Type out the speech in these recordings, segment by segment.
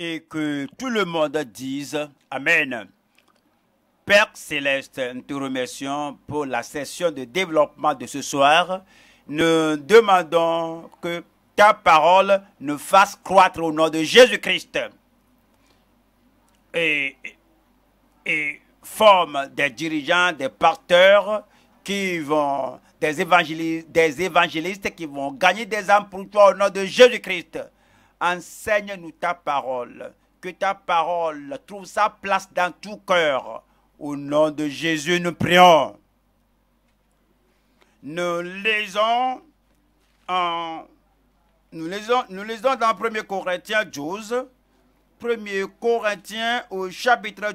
et que tout le monde dise Amen. Père céleste, nous te remercions pour la session de développement de ce soir. Nous demandons que ta parole nous fasse croître au nom de Jésus-Christ et, forme des dirigeants, des pasteurs qui vont, des évangélistes, des évangélistes qui vont gagner des âmes pour toi au nom de Jésus-Christ. Enseigne-nous ta parole, que ta parole trouve sa place dans tout cœur. Au nom de Jésus, nous prions. Nous lisons, nous nous dans 1 Corinthiens 12, 1 Corinthiens au chapitre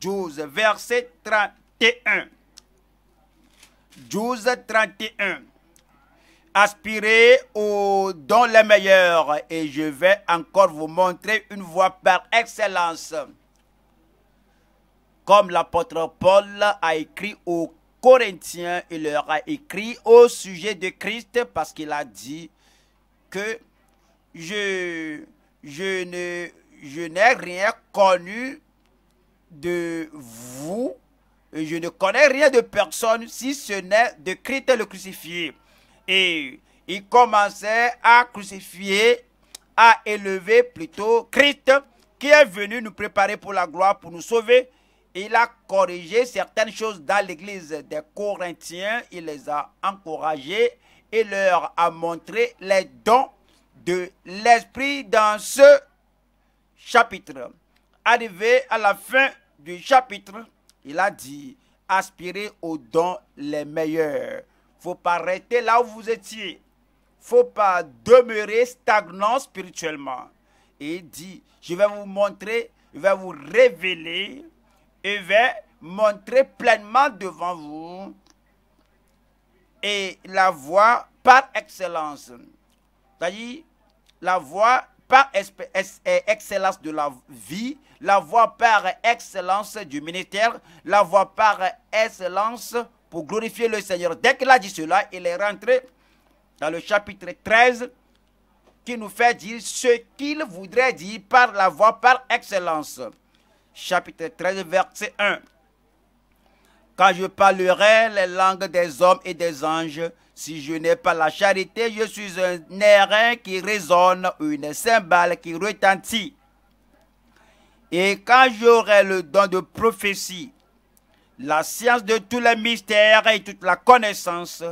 12, verset 31. 12, 31 aspirer aux don les meilleurs et je vais encore vous montrer une voie par excellence. Comme l'apôtre Paul a écrit aux Corinthiens, il leur a écrit au sujet de Christ parce qu'il a dit que je, je je n'ai rien connu de vous, je ne connais rien de personne si ce n'est de Christ le crucifié et il commençait à crucifier, à élever plutôt Christ qui est venu nous préparer pour la gloire, pour nous sauver. Il a corrigé certaines choses dans l'église des Corinthiens. Il les a encouragés et leur a montré les dons de l'Esprit dans ce chapitre. Arrivé à la fin du chapitre, il a dit, aspirez aux dons les meilleurs faut pas rester là où vous étiez. faut pas demeurer stagnant spirituellement. Et il dit, je vais vous montrer, je vais vous révéler, et vais montrer pleinement devant vous et la voie par excellence. C'est-à-dire, la voie par euh, excellence de la vie, la voie par excellence du ministère, la voie par excellence pour glorifier le Seigneur. Dès qu'il a dit cela, il est rentré dans le chapitre 13 qui nous fait dire ce qu'il voudrait dire par la voix par excellence. Chapitre 13, verset 1. Quand je parlerai les langues des hommes et des anges, si je n'ai pas la charité, je suis un airain qui résonne, une cymbale qui retentit. Et quand j'aurai le don de prophétie, la science de tous les mystères et toute la connaissance,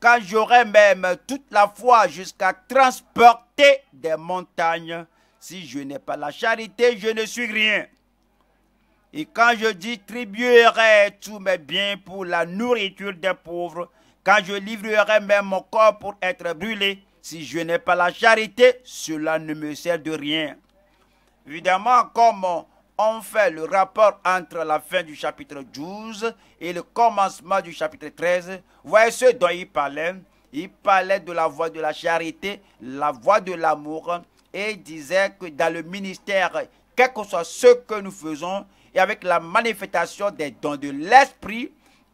quand j'aurai même toute la foi jusqu'à transporter des montagnes, si je n'ai pas la charité, je ne suis rien. Et quand je distribuerai tous mes biens pour la nourriture des pauvres, quand je livrerai même mon corps pour être brûlé, si je n'ai pas la charité, cela ne me sert de rien. Évidemment, comme on fait le rapport entre la fin du chapitre 12 et le commencement du chapitre 13. Voyez ce dont il parlait. Il parlait de la voie de la charité, la voie de l'amour, et il disait que dans le ministère, quel que soit ce que nous faisons, et avec la manifestation des dons de l'Esprit,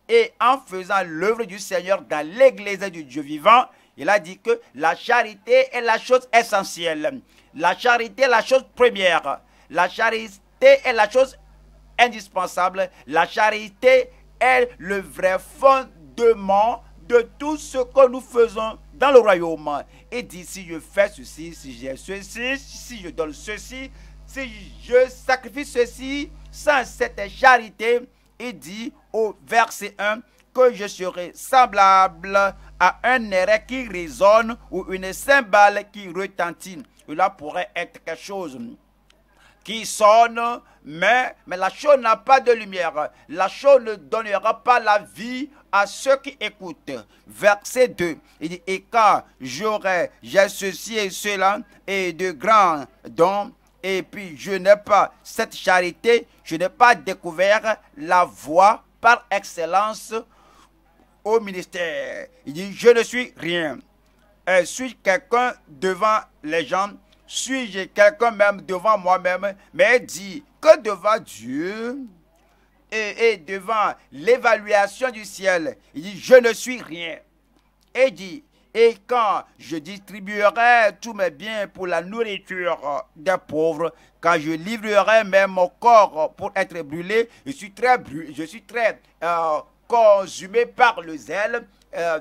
et en faisant l'œuvre du Seigneur dans l'Église du Dieu vivant, il a dit que la charité est la chose essentielle. La charité est la chose première. La charité est la chose indispensable. La charité est le vrai fondement de tout ce que nous faisons dans le royaume. Et dit, si je fais ceci, si j'ai ceci, si je donne ceci, si je sacrifie ceci, sans cette charité, il dit au verset 1 que je serai semblable à un erreur qui résonne ou une cymbale qui retentit. Cela pourrait être quelque chose qui sonne, mais, mais la chose n'a pas de lumière. La chose ne donnera pas la vie à ceux qui écoutent. Verset 2, il dit, et quand j'aurai, j'ai ceci et cela, et de grands dons, et puis je n'ai pas cette charité, je n'ai pas découvert la voie par excellence au ministère. Il dit, je ne suis rien. Je suis quelqu'un devant les gens, suis-je quelqu'un même devant moi-même, mais dit que devant Dieu et, devant l'évaluation du ciel, il dit, je ne suis rien. Et dit, et quand je distribuerai tous mes biens pour la nourriture des pauvres, quand je livrerai même mon corps pour être brûlé, je suis très, je suis très euh, consumé par le zèle euh,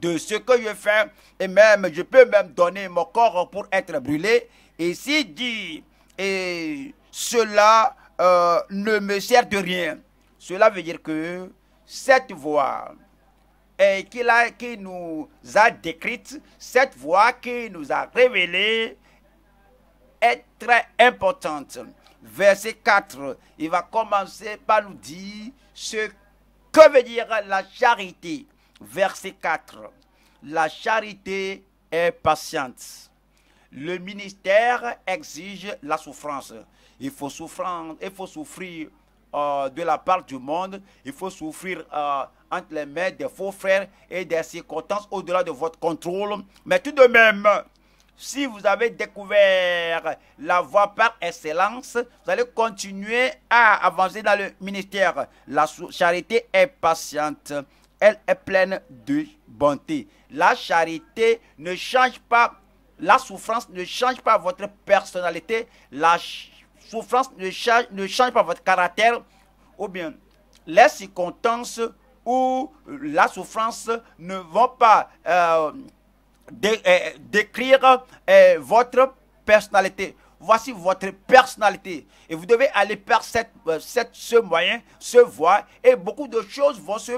de ce que je fais, et même je peux même donner mon corps pour être brûlé. Et si dit, et cela euh, ne me sert de rien, cela veut dire que cette voix et qu'il a, qui nous a décrite, cette voix qui nous a révélée est très importante. Verset 4, il va commencer par nous dire ce que veut dire la charité verset 4. La charité est patiente. Le ministère exige la souffrance. Il faut souffrir, il faut souffrir euh, de la part du monde. Il faut souffrir euh, entre les mains des faux frères et des circonstances au-delà de votre contrôle. Mais tout de même, si vous avez découvert la voie par excellence, vous allez continuer à avancer dans le ministère. La charité est patiente elle est pleine de bonté. La charité ne change pas, la souffrance ne change pas votre personnalité, la souffrance ne change, pas votre caractère, ou bien les circonstances ou la souffrance ne vont pas euh, euh, décrire euh, votre personnalité. Voici votre personnalité. Et vous devez aller par cette, ce moyen, ce voie, et beaucoup de choses vont se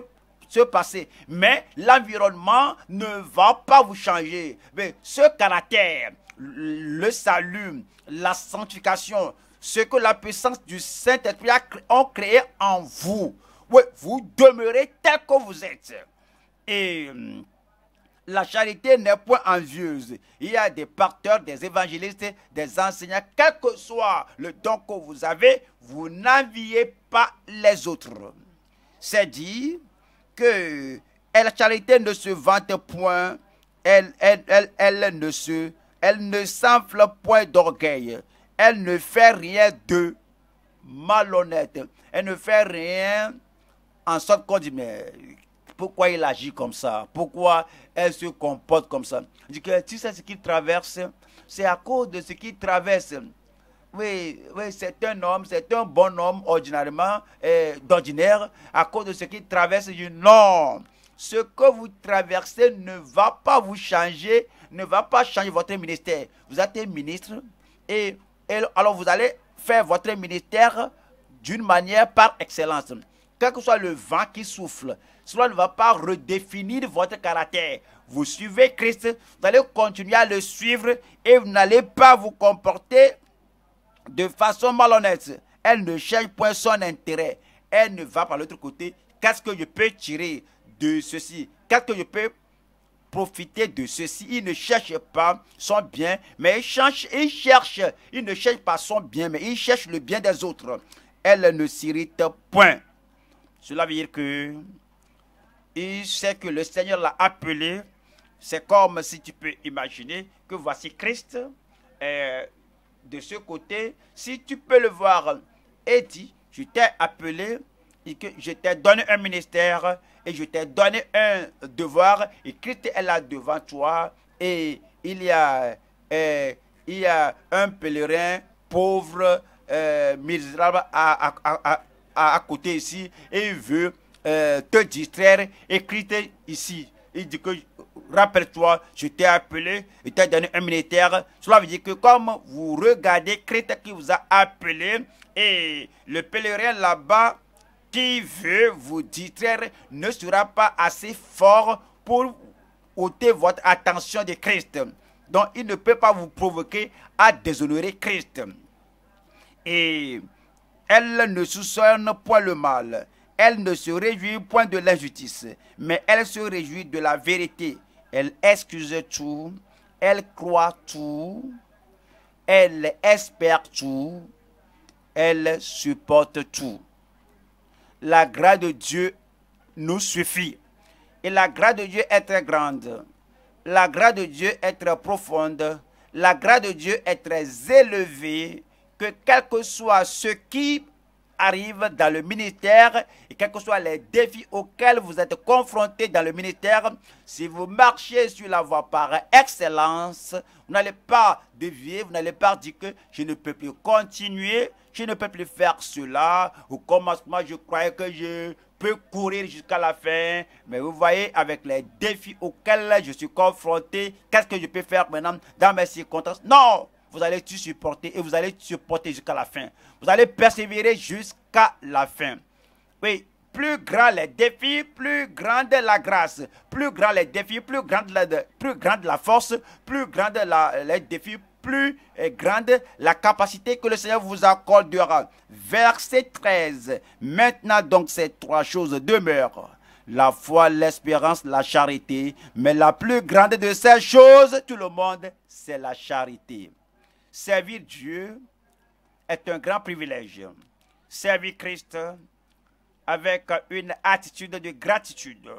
se passer. Mais l'environnement ne va pas vous changer. Mais ce caractère, le salut, la sanctification, ce que la puissance du Saint-Esprit a créé, en vous. vous demeurez tel que vous êtes. Et hum, la charité n'est point envieuse. Il y a des pasteurs, des évangélistes, des enseignants, quel que soit le don que vous avez, vous n'enviez pas les autres. C'est dit que la charité ne se vante point, elle, elle, elle, ne se, elle ne s'enfle point d'orgueil, elle ne fait rien de malhonnête, elle ne fait rien en sorte qu'on dit mais pourquoi il agit comme ça, pourquoi elle se comporte comme ça. Je que tu sais ce qu'il traverse, c'est à cause de ce qu'il traverse. Oui, oui c'est un homme, c'est un bon homme ordinairement, euh, d'ordinaire, à cause de ce qu'il traverse. Non, ce que vous traversez ne va pas vous changer, ne va pas changer votre ministère. Vous êtes ministre et, et alors vous allez faire votre ministère d'une manière par excellence. Quel que soit le vent qui souffle, cela ne va pas redéfinir votre caractère. Vous suivez Christ, vous allez continuer à le suivre et vous n'allez pas vous comporter de façon malhonnête. Elle ne cherche point son intérêt. Elle ne va pas l'autre côté. Qu'est-ce que je peux tirer de ceci Qu'est-ce que je peux profiter de ceci. Il ne cherche pas son bien, mais il cherche, il cherche. ne cherche pas son bien, mais il cherche le bien des autres. Elle ne s'irrite point. Cela veut dire que il sait que le Seigneur l'a appelé. C'est comme si tu peux imaginer que voici Christ. Euh, de ce côté. Si tu peux le voir, et je t'ai appelé, et que je t'ai donné un ministère, et je t'ai donné un devoir, et Christ est là devant toi, et il y a, eh, il a un pèlerin pauvre, eh, misérable à, à, côté ici, et il veut eh, te distraire, et Christ ici il dit que, rappelle-toi, je t'ai appelé, il t'a donné un militaire. Cela veut dire que comme vous regardez Christ qui vous a appelé et le pèlerin là-bas qui veut vous distraire ne sera pas assez fort pour ôter votre attention de Christ. Donc il ne peut pas vous provoquer à déshonorer Christ. Et elle ne soupçonne point le mal. Elle ne se réjouit point de justice, mais elle se réjouit de la vérité. Elle excuse tout, elle croit tout, elle espère tout, elle supporte tout. La grâce de Dieu nous suffit. Et la grâce de Dieu est très grande. La grâce de Dieu est très profonde. La grâce de Dieu est très élevée. Que quel que soit ce qui arrive dans le ministère et quels que soient les défis auxquels vous êtes confrontés dans le ministère, si vous marchez sur la voie par excellence, vous n'allez pas dévier, vous n'allez pas dire que je ne peux plus continuer, je ne peux plus faire cela. Au commencement, je croyais que je peux courir jusqu'à la fin. Mais vous voyez, avec les défis auxquels je suis confronté, qu'est-ce que je peux faire maintenant dans mes circonstances Non vous allez tout supporter et vous allez supporter jusqu'à la fin. Vous allez persévérer jusqu'à la fin. Oui, plus grand les défis, plus grande la grâce. Plus grand les défis, plus grande la, plus grande la force, plus grande la, les défis, plus eh, grande la capacité que le Seigneur vous accordera. Verset 13. Maintenant donc ces trois choses demeurent. La foi, l'espérance, la charité. Mais la plus grande de ces choses, tout le monde, c'est la charité. Servir Dieu est un grand privilège. Servir Christ avec une attitude de gratitude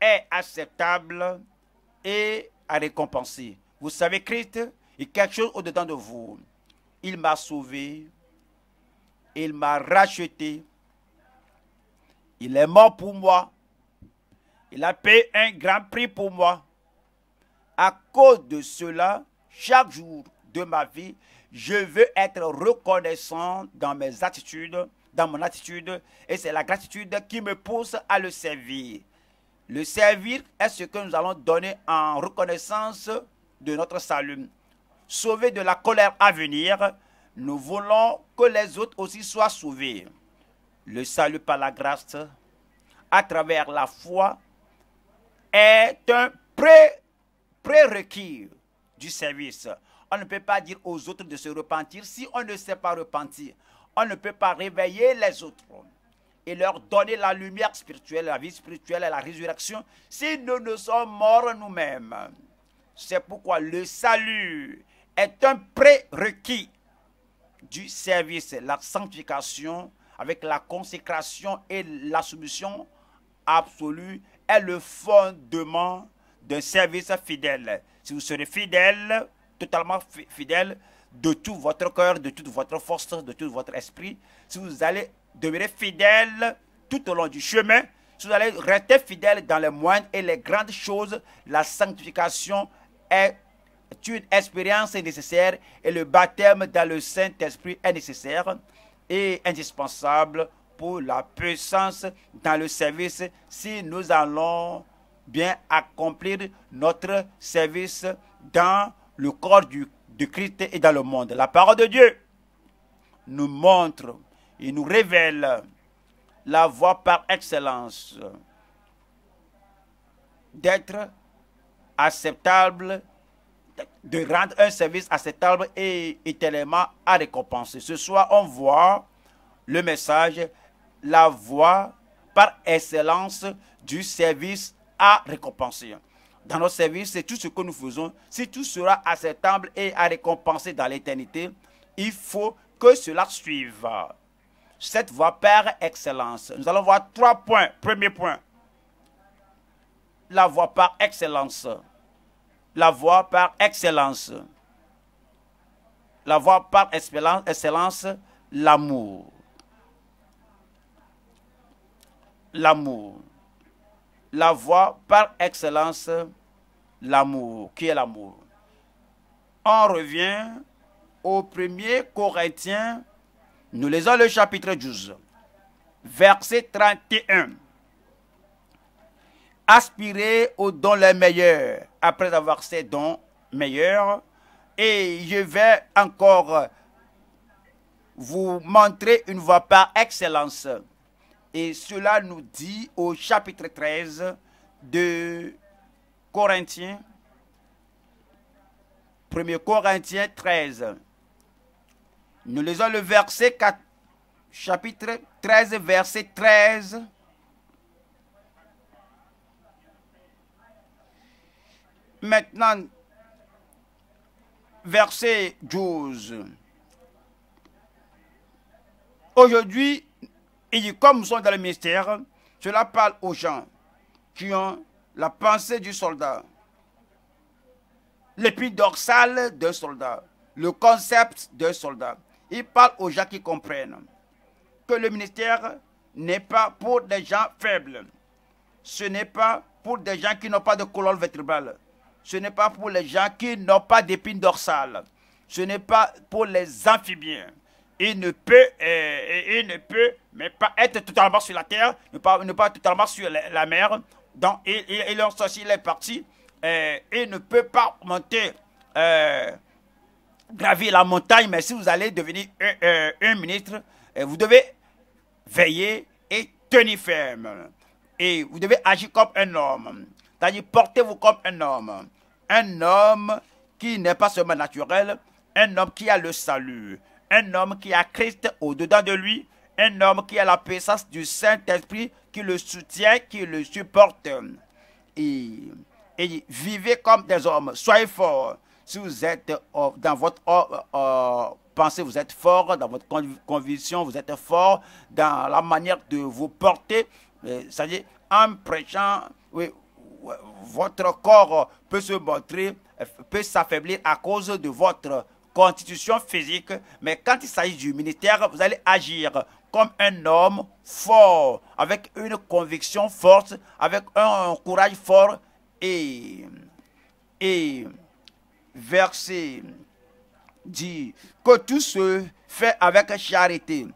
est acceptable et à récompenser. Vous savez, Christ est quelque chose au-dedans de vous. Il m'a sauvé, il m'a racheté, il est mort pour moi, il a payé un grand prix pour moi. À cause de cela, chaque jour, ma vie. Je veux être reconnaissant dans mes attitudes, dans mon attitude, et c'est la gratitude qui me pousse à le servir. Le servir est ce que nous allons donner en reconnaissance de notre salut. Sauvé de la colère à venir, nous voulons que les autres aussi soient sauvés. Le salut par la grâce, à travers la foi, est un pré prérequis du service. On ne peut pas dire aux autres de se repentir si on ne sait pas repentir. On ne peut pas réveiller les autres et leur donner la lumière spirituelle, la vie spirituelle et la résurrection si nous ne sommes morts nous-mêmes. C'est pourquoi le salut est un prérequis du service, la sanctification avec la consécration et la soumission absolue est le fondement d'un service fidèle. Si vous serez fidèle totalement fidèle de tout votre cœur, de toute votre force, de tout votre esprit, si vous allez devenir fidèle tout au long du chemin, si vous allez rester fidèle dans les moindres et les grandes choses, la sanctification est une expérience nécessaire et le baptême dans le Saint-Esprit est nécessaire et indispensable pour la puissance dans le service si nous allons bien accomplir notre service dans le corps du, de Christ est dans le monde. La parole de Dieu nous montre et nous révèle la voie par excellence d'être acceptable, de rendre un service acceptable et éternellement à récompenser. Ce soir, on voit le message, la voie par excellence du service à récompenser dans nos service, c'est tout ce que nous faisons. Si tout sera acceptable et à récompenser dans l'éternité, il faut que cela suive. Cette voie par excellence. Nous allons voir trois points. Premier point, la voie par excellence. La voie par excellence. La voie par excellence l'amour. L'amour la voie par excellence, l'amour, qui est l'amour. On revient au premier er Corinthiens, nous lisons le chapitre 12, verset 31. Aspirez aux dons les meilleurs, après avoir ces dons meilleurs, et je vais encore vous montrer une voie par excellence et cela nous dit au chapitre 13 de Corinthiens, 1 Corinthiens 13. Nous lisons le verset 4, chapitre 13, verset 13. Maintenant, verset 12. Aujourd'hui, comme nous sommes dans le ministère, cela parle aux gens qui ont la pensée du soldat, l'épine dorsale d'un soldat, le concept d'un soldat. Il parle aux gens qui comprennent que le ministère n'est pas pour des gens faibles. Ce n'est pas pour des gens qui n'ont pas de colonne vertébrale. Ce n'est pas pour les gens qui n'ont pas d'épine dorsale. Ce n'est pas pour les amphibiens il ne peut, euh, il ne peut mais pas être totalement sur la terre, ne pas, ne pas totalement sur la, mer. Donc, il, il, il est parti. Euh, il ne peut pas monter, euh, gravir la montagne, mais si vous allez devenir un, un ministre, vous devez veiller et tenir ferme. Et vous devez agir comme un homme. C'est-à-dire, portez-vous comme un homme. Un homme qui n'est pas seulement naturel, un homme qui a le salut, un homme qui a Christ au-dedans de lui, un homme qui a la puissance du Saint-Esprit qui le soutient, qui le supporte. Et, vivez comme des hommes, soyez forts. Si vous êtes euh, dans votre euh, euh, pensée, vous êtes forts dans votre conviction, vous êtes fort, dans la manière de vous porter, c'est-à-dire en prêchant, votre corps peut se montrer, peut s'affaiblir à cause de votre constitution physique, mais quand il s'agit du militaire, vous allez agir comme un homme fort, avec une conviction forte, avec un, courage fort et, et verset dit que tout se fait avec charité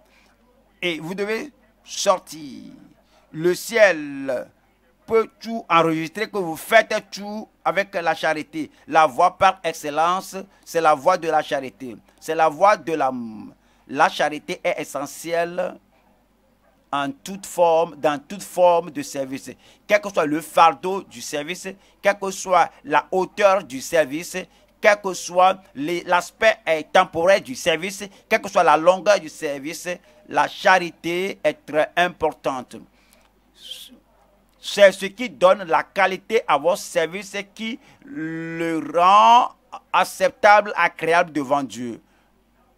et vous devez sortir. Le ciel peut tout enregistrer, que vous faites tout avec la charité. La voie par excellence, c'est la voie de la charité. C'est la voie de l'âme. La charité est essentielle en toute forme, dans toute forme de service. Quel que soit le fardeau du service, quelle que soit la hauteur du service, quel que soit l'aspect eh, temporaire du service, quelle que soit la longueur du service, la charité est très importante. C'est ce qui donne la qualité à votre service et qui le rend acceptable, agréable devant Dieu.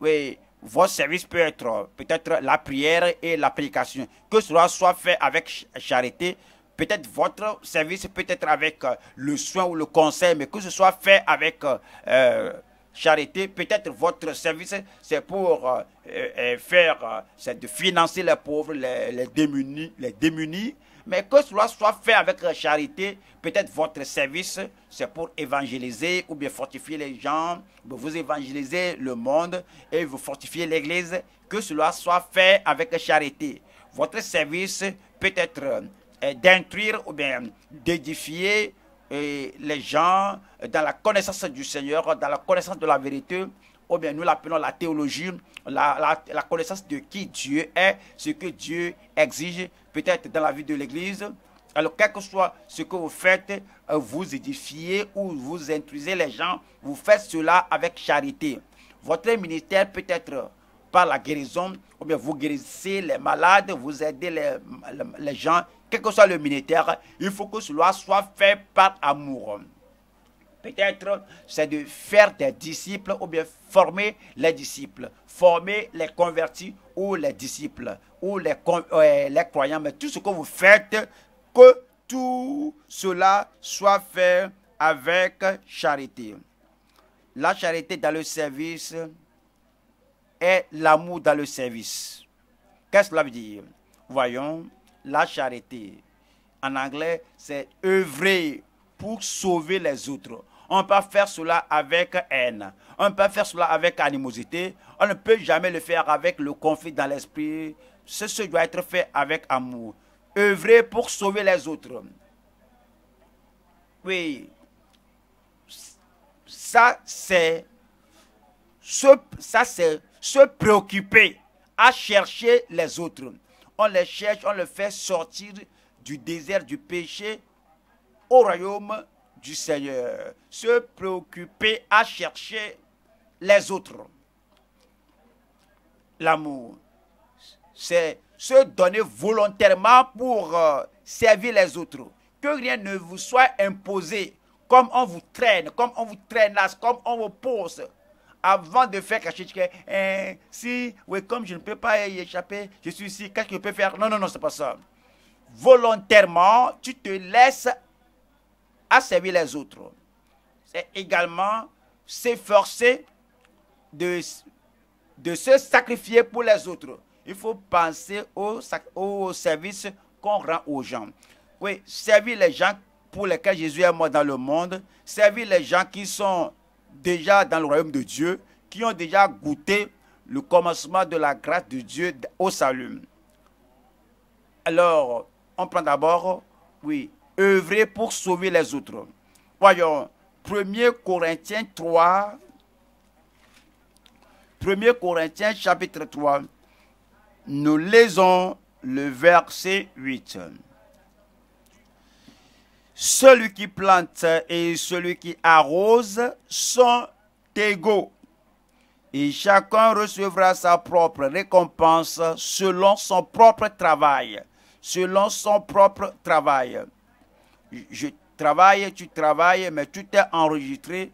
Oui, votre service peut être peut-être la prière et l'application. Que cela soit fait avec charité, peut-être votre service peut être avec euh, le soin ou le conseil, mais que ce soit fait avec euh, euh, charité, peut-être votre service, c'est pour faire, c'est de financer les pauvres, les, les démunis, les démunis, mais que cela soit fait avec charité, peut-être votre service, c'est pour évangéliser ou bien fortifier les gens, vous évangéliser le monde et vous fortifier l'Église. Que cela soit fait avec charité. Votre service peut être euh, d'intruire ou bien d'édifier euh, les gens dans la connaissance du Seigneur, dans la connaissance de la vérité, ou bien nous l'appelons la théologie, la, connaissance de qui Dieu est, ce que Dieu exige peut-être dans la vie de l'Église. Alors, quel que soit ce que vous faites, euh, vous édifiez ou vous intrusez les gens, vous faites cela avec charité. Votre ministère peut être par la guérison, ou bien vous guérissez les malades, vous aidez les, les gens, quel que soit le ministère, il faut que cela soit fait par amour peut-être, c'est de faire des disciples ou bien former les disciples, former les convertis ou les disciples, ou euh, les, croyants. Mais tout ce que vous faites, que tout cela soit fait avec charité. La charité dans le service est l'amour dans le service. Qu'est-ce que cela veut dire Voyons, la charité, en anglais, c'est œuvrer pour sauver les autres. On peut pas faire cela avec haine. On peut faire cela avec animosité. On ne peut jamais le faire avec le conflit dans l'esprit. Ce doit être fait avec amour. Œuvrer pour sauver les autres. Oui. Ça, c'est ça, c'est se préoccuper à chercher les autres. On les cherche, on les fait sortir du désert du péché au royaume du Seigneur, se préoccuper à chercher les autres. L'amour, c'est se donner volontairement pour euh, servir les autres. Que rien ne vous soit imposé, comme on vous traîne, comme on vous traîne comme on vous pose. Avant de faire cacher chose, hein, si, oui, comme je ne peux pas y échapper, je suis ici, qu'est-ce que je peux faire Non, non, non, c'est pas ça. Volontairement, tu te laisses à servir les autres. C'est également s'efforcer de, de se sacrifier pour les autres. Il faut penser au, au service qu'on rend aux gens. Oui, servir les gens pour lesquels Jésus est mort dans le monde, servir les gens qui sont déjà dans le royaume de Dieu, qui ont déjà goûté le commencement de la grâce de Dieu au salut. Alors, on prend d'abord, oui, œuvrer pour sauver les autres. Voyons, 1 Corinthiens 3, 1 Corinthiens chapitre 3, nous lisons le verset 8. Celui qui plante et celui qui arrose sont égaux, et chacun recevra sa propre récompense selon son propre travail, selon son propre travail je travaille, tu travailles, mais tu t'es enregistré.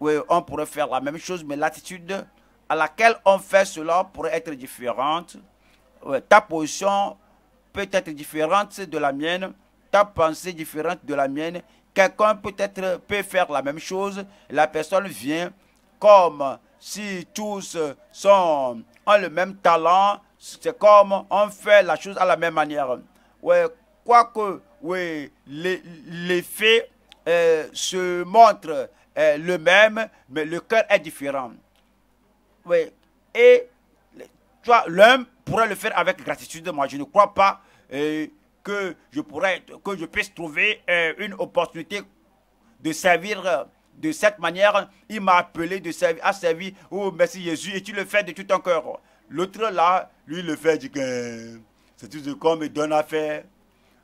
Oui, on pourrait faire la même chose, mais l'attitude à laquelle on fait cela pourrait être différente. ta position peut être différente de la mienne, ta pensée différente de la mienne. Quelqu'un peut-être peut faire la même chose. La personne vient comme si tous sont, ont le même talent. C'est comme on fait la chose à la même manière. quoi quoique oui, les, faits euh, se montrent euh, le même, mais le cœur est différent. Oui. Et toi, l'homme pourrait le faire avec gratitude. Moi, je ne crois pas euh, que je pourrais, que je puisse trouver une opportunité de servir de cette manière. Il m'a appelé de servir, à servir. Oh, merci Jésus, et tu le fais de tout ton cœur. L'autre là, lui, le fait du que c'est tout ce qu'on me donne à faire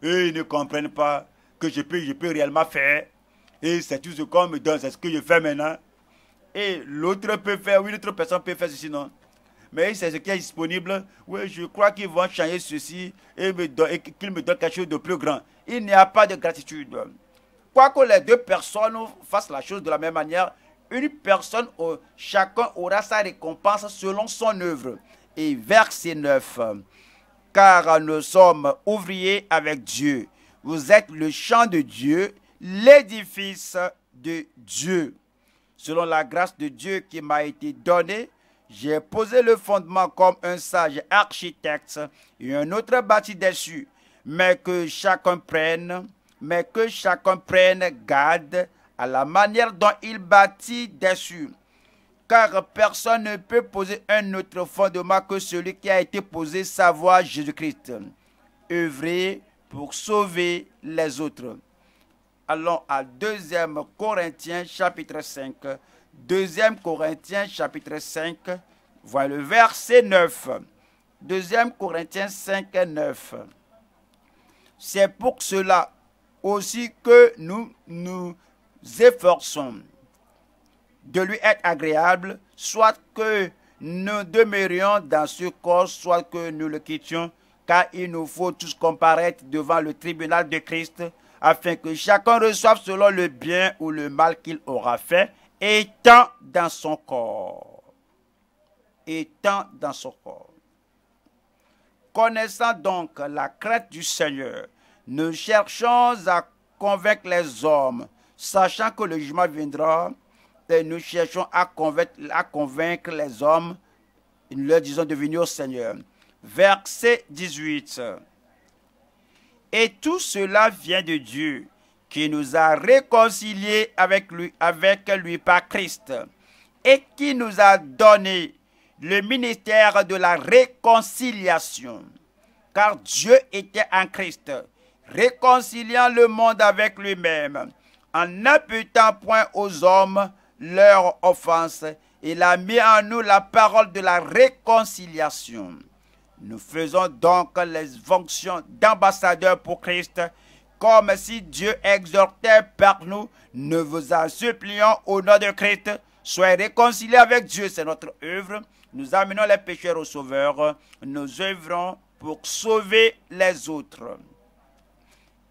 ils ne comprennent pas que je peux, je peux réellement faire. Et c'est tout ce qu'on me donne, c'est ce que je fais maintenant. Et l'autre peut faire, oui, l'autre personne peut faire ceci, non. Mais c'est ce qui est disponible. Oui, je crois qu'ils vont changer ceci et, qu'ils me donnent quelque chose de plus grand. Il n'y a pas de gratitude. Quoique les deux personnes fassent la chose de la même manière, une personne, chacun aura sa récompense selon son œuvre. Et verset 9 car nous sommes ouvriers avec Dieu. Vous êtes le champ de Dieu, l'édifice de Dieu. Selon la grâce de Dieu qui m'a été donnée, j'ai posé le fondement comme un sage architecte et un autre bâti dessus, mais que chacun prenne, mais que chacun prenne garde à la manière dont il bâtit dessus car personne ne peut poser un autre fondement que celui qui a été posé, savoir Jésus-Christ. Œuvrer pour sauver les autres. Allons à 2 Corinthiens chapitre 5. 2 Corinthiens chapitre 5. Voilà le verset 9. 2 Corinthiens 5, 9. C'est pour cela aussi que nous nous efforçons de lui être agréable, soit que nous demeurions dans ce corps, soit que nous le quittions, car il nous faut tous comparaître devant le tribunal de Christ, afin que chacun reçoive selon le bien ou le mal qu'il aura fait, étant dans son corps. Étant dans son corps. Connaissant donc la crainte du Seigneur, nous cherchons à convaincre les hommes, sachant que le jugement viendra nous cherchons à convaincre, les hommes, nous leur disons de venir au Seigneur. Verset 18. Et tout cela vient de Dieu, qui nous a réconciliés avec lui, avec lui par Christ, et qui nous a donné le ministère de la réconciliation. Car Dieu était en Christ, réconciliant le monde avec lui-même, en n'imputant point aux hommes leur offense. Il a mis en nous la parole de la réconciliation. Nous faisons donc les fonctions d'ambassadeurs pour Christ, comme si Dieu exhortait par nous, ne vous en supplions au nom de Christ, soyez réconciliés avec Dieu, c'est notre œuvre. Nous amenons les pécheurs au Sauveur, nous œuvrons pour sauver les autres.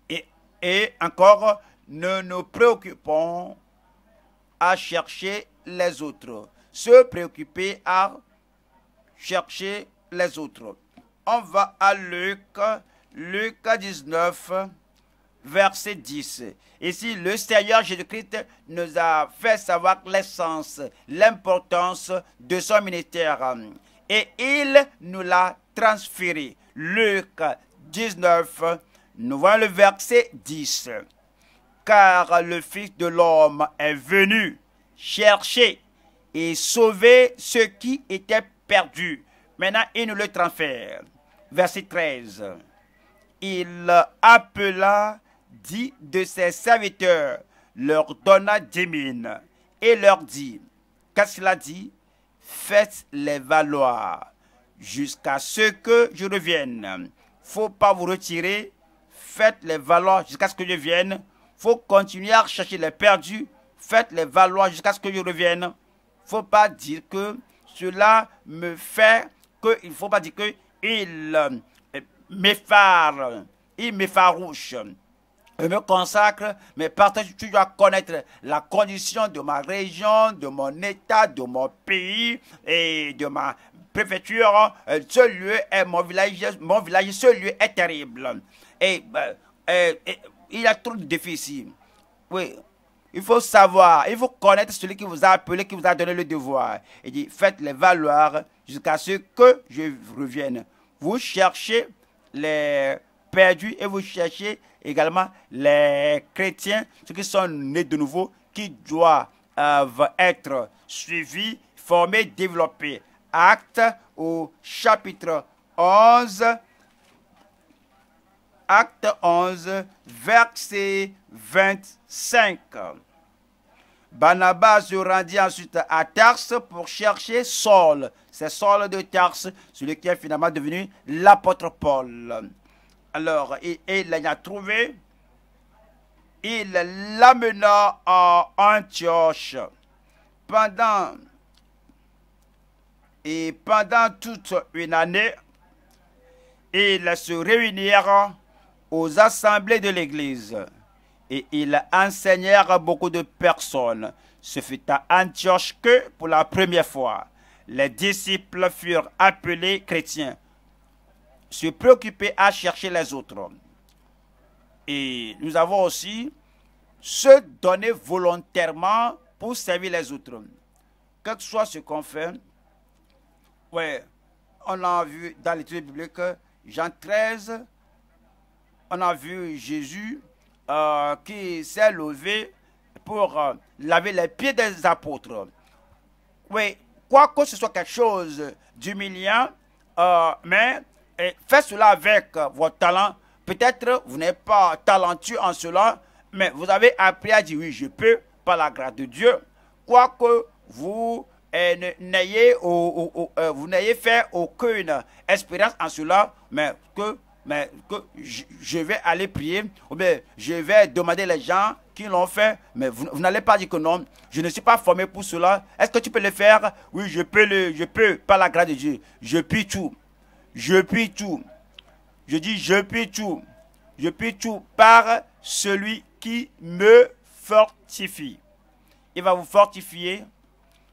Et, et encore, nous nous préoccupons à chercher les autres. Se préoccuper à chercher les autres. On va à Luc, Luc 19, verset 10. Ici, le Seigneur Jésus-Christ nous a fait savoir l'essence, l'importance de son ministère. Et il nous l'a transféré. Luc 19, nous voyons le verset 10 car le Fils de l'homme est venu chercher et sauver ce qui était perdu. Maintenant, il nous le transfère. Verset 13. Il appela dix de ses serviteurs, leur donna des mines et leur dit, qu'est-ce qu'il a dit Faites-les valoir jusqu'à ce que je revienne. Faut pas vous retirer, faites les valoir jusqu'à ce que je vienne faut continuer à chercher les perdus, faites-les valoir jusqu'à ce que je revienne. Faut pas dire que cela me fait que il faut pas dire que il euh, m'effare, il m'effarouche. Il me consacre, mais partage, tu dois connaître la condition de ma région, de mon état, de mon pays et de ma préfecture. Ce lieu est mon village, mon village, ce lieu est terrible. Et, euh, euh, et, et il y a trop de défis Oui, il faut savoir, il faut connaître celui qui vous a appelé, qui vous a donné le devoir. Il dit, faites-les valoir jusqu'à ce que je revienne. Vous cherchez les perdus et vous cherchez également les chrétiens, ceux qui sont nés de nouveau, qui doivent euh, être suivis, formés, développés. Acte au chapitre 11, Acte 11, verset 25. Barnabas se rendit ensuite à Tarse pour chercher Saul. C'est Saul de Tarse, celui qui est finalement devenu l'apôtre Paul. Alors, il, l'a trouvé. Il l'amena à Antioche. Pendant, et pendant toute une année, ils se réunirent aux assemblées de l'Église. Et ils enseignèrent beaucoup de personnes. Ce fut à Antioche que, pour la première fois, les disciples furent appelés chrétiens, se préoccuper à chercher les autres. Et nous avons aussi se donner volontairement pour servir les autres. Quel que soit ce qu'on fait, ouais, on a vu dans l'étude biblique, Jean 13, on a vu Jésus euh, qui s'est levé pour euh, laver les pieds des apôtres. Oui, quoi que ce soit quelque chose d'humiliant, euh, mais faites cela avec votre talent. Peut-être vous n'êtes pas talentueux en cela, mais vous avez appris à dire oui, je peux par la grâce de Dieu. Quoi que vous eh, n'ayez, vous n'ayez fait aucune expérience en cela, mais que mais que je, vais aller prier, je vais demander les gens qui l'ont fait, mais vous, n'allez pas dire que non, je ne suis pas formé pour cela. Est-ce que tu peux le faire Oui, je peux le, je peux, par la grâce de Dieu. Je puis tout. Je puis tout. Je dis, je puis tout. Je puis tout par celui qui me fortifie. Il va vous fortifier.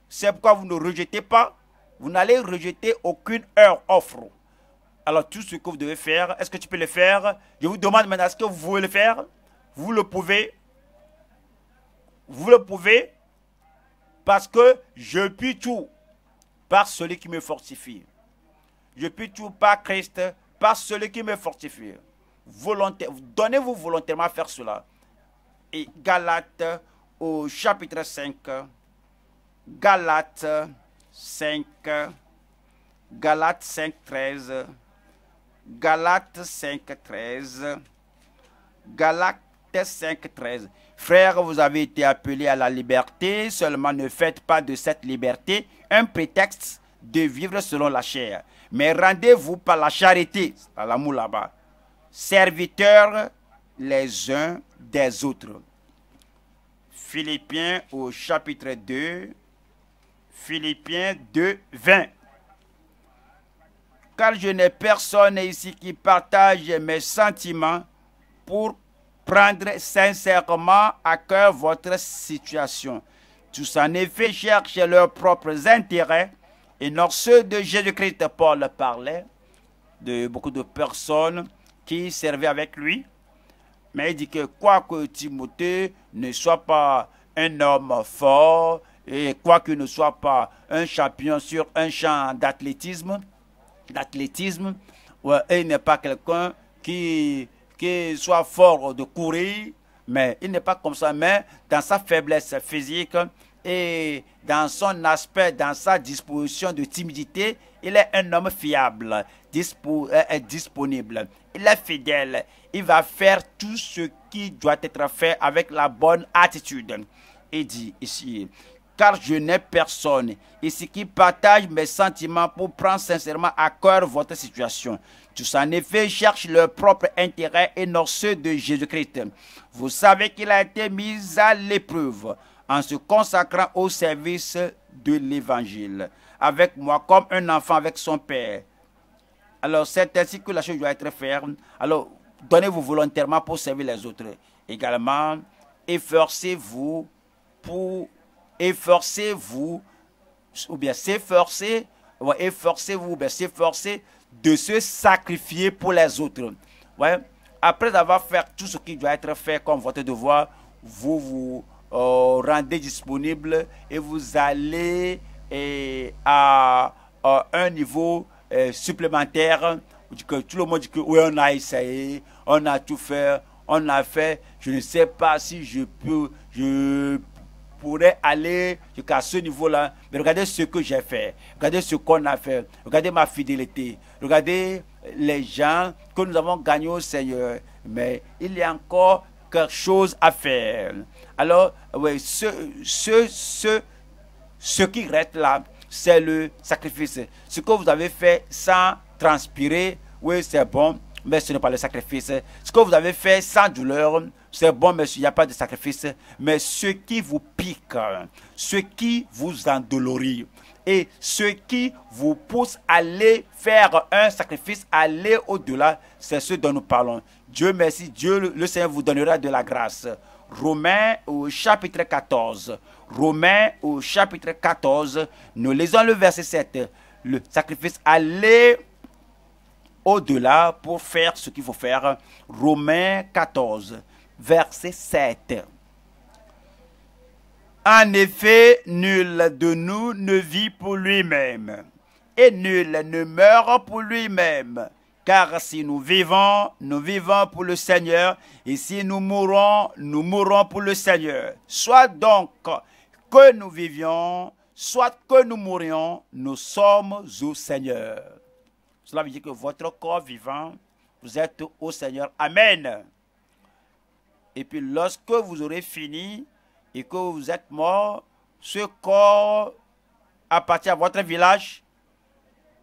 C'est pourquoi vous ne rejetez pas. Vous n'allez rejeter aucune heure offre. Alors tout ce que vous devez faire, est-ce que tu peux le faire Je vous demande maintenant, est-ce que vous voulez le faire Vous le pouvez. Vous le pouvez parce que je puis tout par celui qui me fortifie. Je puis tout par Christ, par celui qui me fortifie. Donnez-vous volontairement à faire cela. Et Galate, au chapitre 5. Galate 5. Galate 5, 13. Galates 5, 13. Galates 5, 13. Frères, vous avez été appelés à la liberté, seulement ne faites pas de cette liberté un prétexte de vivre selon la chair, mais rendez-vous par la charité, à l'amour là-bas, serviteurs les uns des autres. Philippiens au chapitre 2, Philippiens 2, 20 car je n'ai personne ici qui partage mes sentiments pour prendre sincèrement à cœur votre situation. Tous en effet cherchent leurs propres intérêts et non ceux de Jésus-Christ. Paul parlait de beaucoup de personnes qui servaient avec lui. Mais il dit que quoique Timothée ne soit pas un homme fort et quoi quoique ne soit pas un champion sur un champ d'athlétisme, d'athlétisme, il n'est pas quelqu'un qui, qui soit fort de courir, mais il n'est pas comme ça, mais dans sa faiblesse physique et dans son aspect, dans sa disposition de timidité, il est un homme fiable, euh, disponible, il est fidèle, il va faire tout ce qui doit être fait avec la bonne attitude. Il dit ici, car je n'ai personne ici qui partage mes sentiments pour prendre sincèrement à cœur votre situation. Tous en effet cherchent leur propre intérêt et non ceux de Jésus-Christ. Vous savez qu'il a été mis à l'épreuve en se consacrant au service de l'Évangile, avec moi comme un enfant avec son père. Alors c'est ainsi que la chose doit être ferme. Alors donnez-vous volontairement pour servir les autres. Également, efforcez-vous pour efforcez-vous, ou bien s'efforcez, efforcez-vous, ou bien s'efforcez de se sacrifier pour les autres. Après avoir fait tout ce qui doit être fait comme votre devoir, vous vous euh, rendez disponible et vous allez et à, un niveau euh, supplémentaire. Que tout le monde dit que oui, on a essayé, on a tout fait, on a fait. Je ne sais pas si je peux, je pourrait aller jusqu'à ce niveau-là. Mais regardez ce que j'ai fait. Regardez ce qu'on a fait. Regardez ma fidélité. Regardez euh, les gens que nous avons gagnés au Seigneur. Mais il y a encore quelque chose à faire. Alors, euh, oui, ce, ce, ce, ce qui reste là, c'est le sacrifice. Ce que vous avez fait sans transpirer, oui, c'est bon, mais ce n'est pas le sacrifice. Ce que vous avez fait sans douleur, c'est bon, monsieur, il n'y a pas de sacrifice. Mais ce qui vous pique, ce qui vous endolorit, et ce qui vous pousse à aller faire un sacrifice, aller au-delà, c'est ce dont nous parlons. Dieu merci, Dieu le Seigneur vous donnera de la grâce. Romains au euh, chapitre 14. Romains au euh, chapitre 14. Nous lisons le verset 7. Le sacrifice, aller au-delà pour faire ce qu'il faut faire. Romains 14 verset 7. En effet, nul de nous ne vit pour lui-même, et nul ne meurt pour lui-même. Car si nous vivons, nous vivons pour le Seigneur, et si nous mourons, nous mourons pour le Seigneur. Soit donc que nous vivions, soit que nous mourions, nous sommes au Seigneur. Cela veut dire que votre corps vivant, vous êtes au Seigneur. Amen. Et puis lorsque vous aurez fini et que vous êtes mort, ce corps appartient à votre village.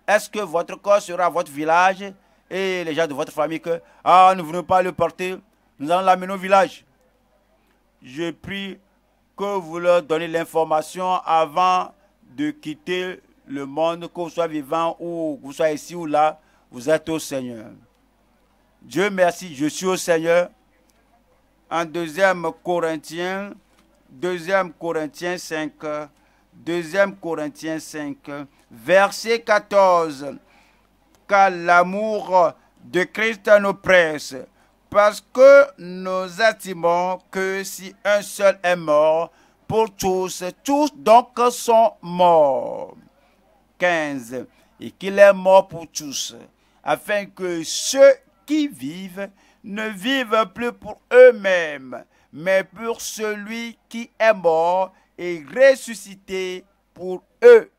Est-ce que votre corps sera à votre village et les gens de votre famille que ah nous ne voulons pas le porter, nous allons l'amener au village. Je prie que vous leur donnez l'information avant de quitter le monde, que vous soyez vivant ou que vous soyez ici ou là, vous êtes au Seigneur. Dieu merci, je suis au Seigneur en 2 Corinthiens, 2 Corinthiens 5, 2 Corinthiens 5, verset 14. Car l'amour de Christ nous presse, parce que nous estimons que si un seul est mort, pour tous, tous donc sont morts. 15. Et qu'il est mort pour tous, afin que ceux qui vivent ne vivent plus pour eux-mêmes, mais pour celui qui est mort et ressuscité pour eux.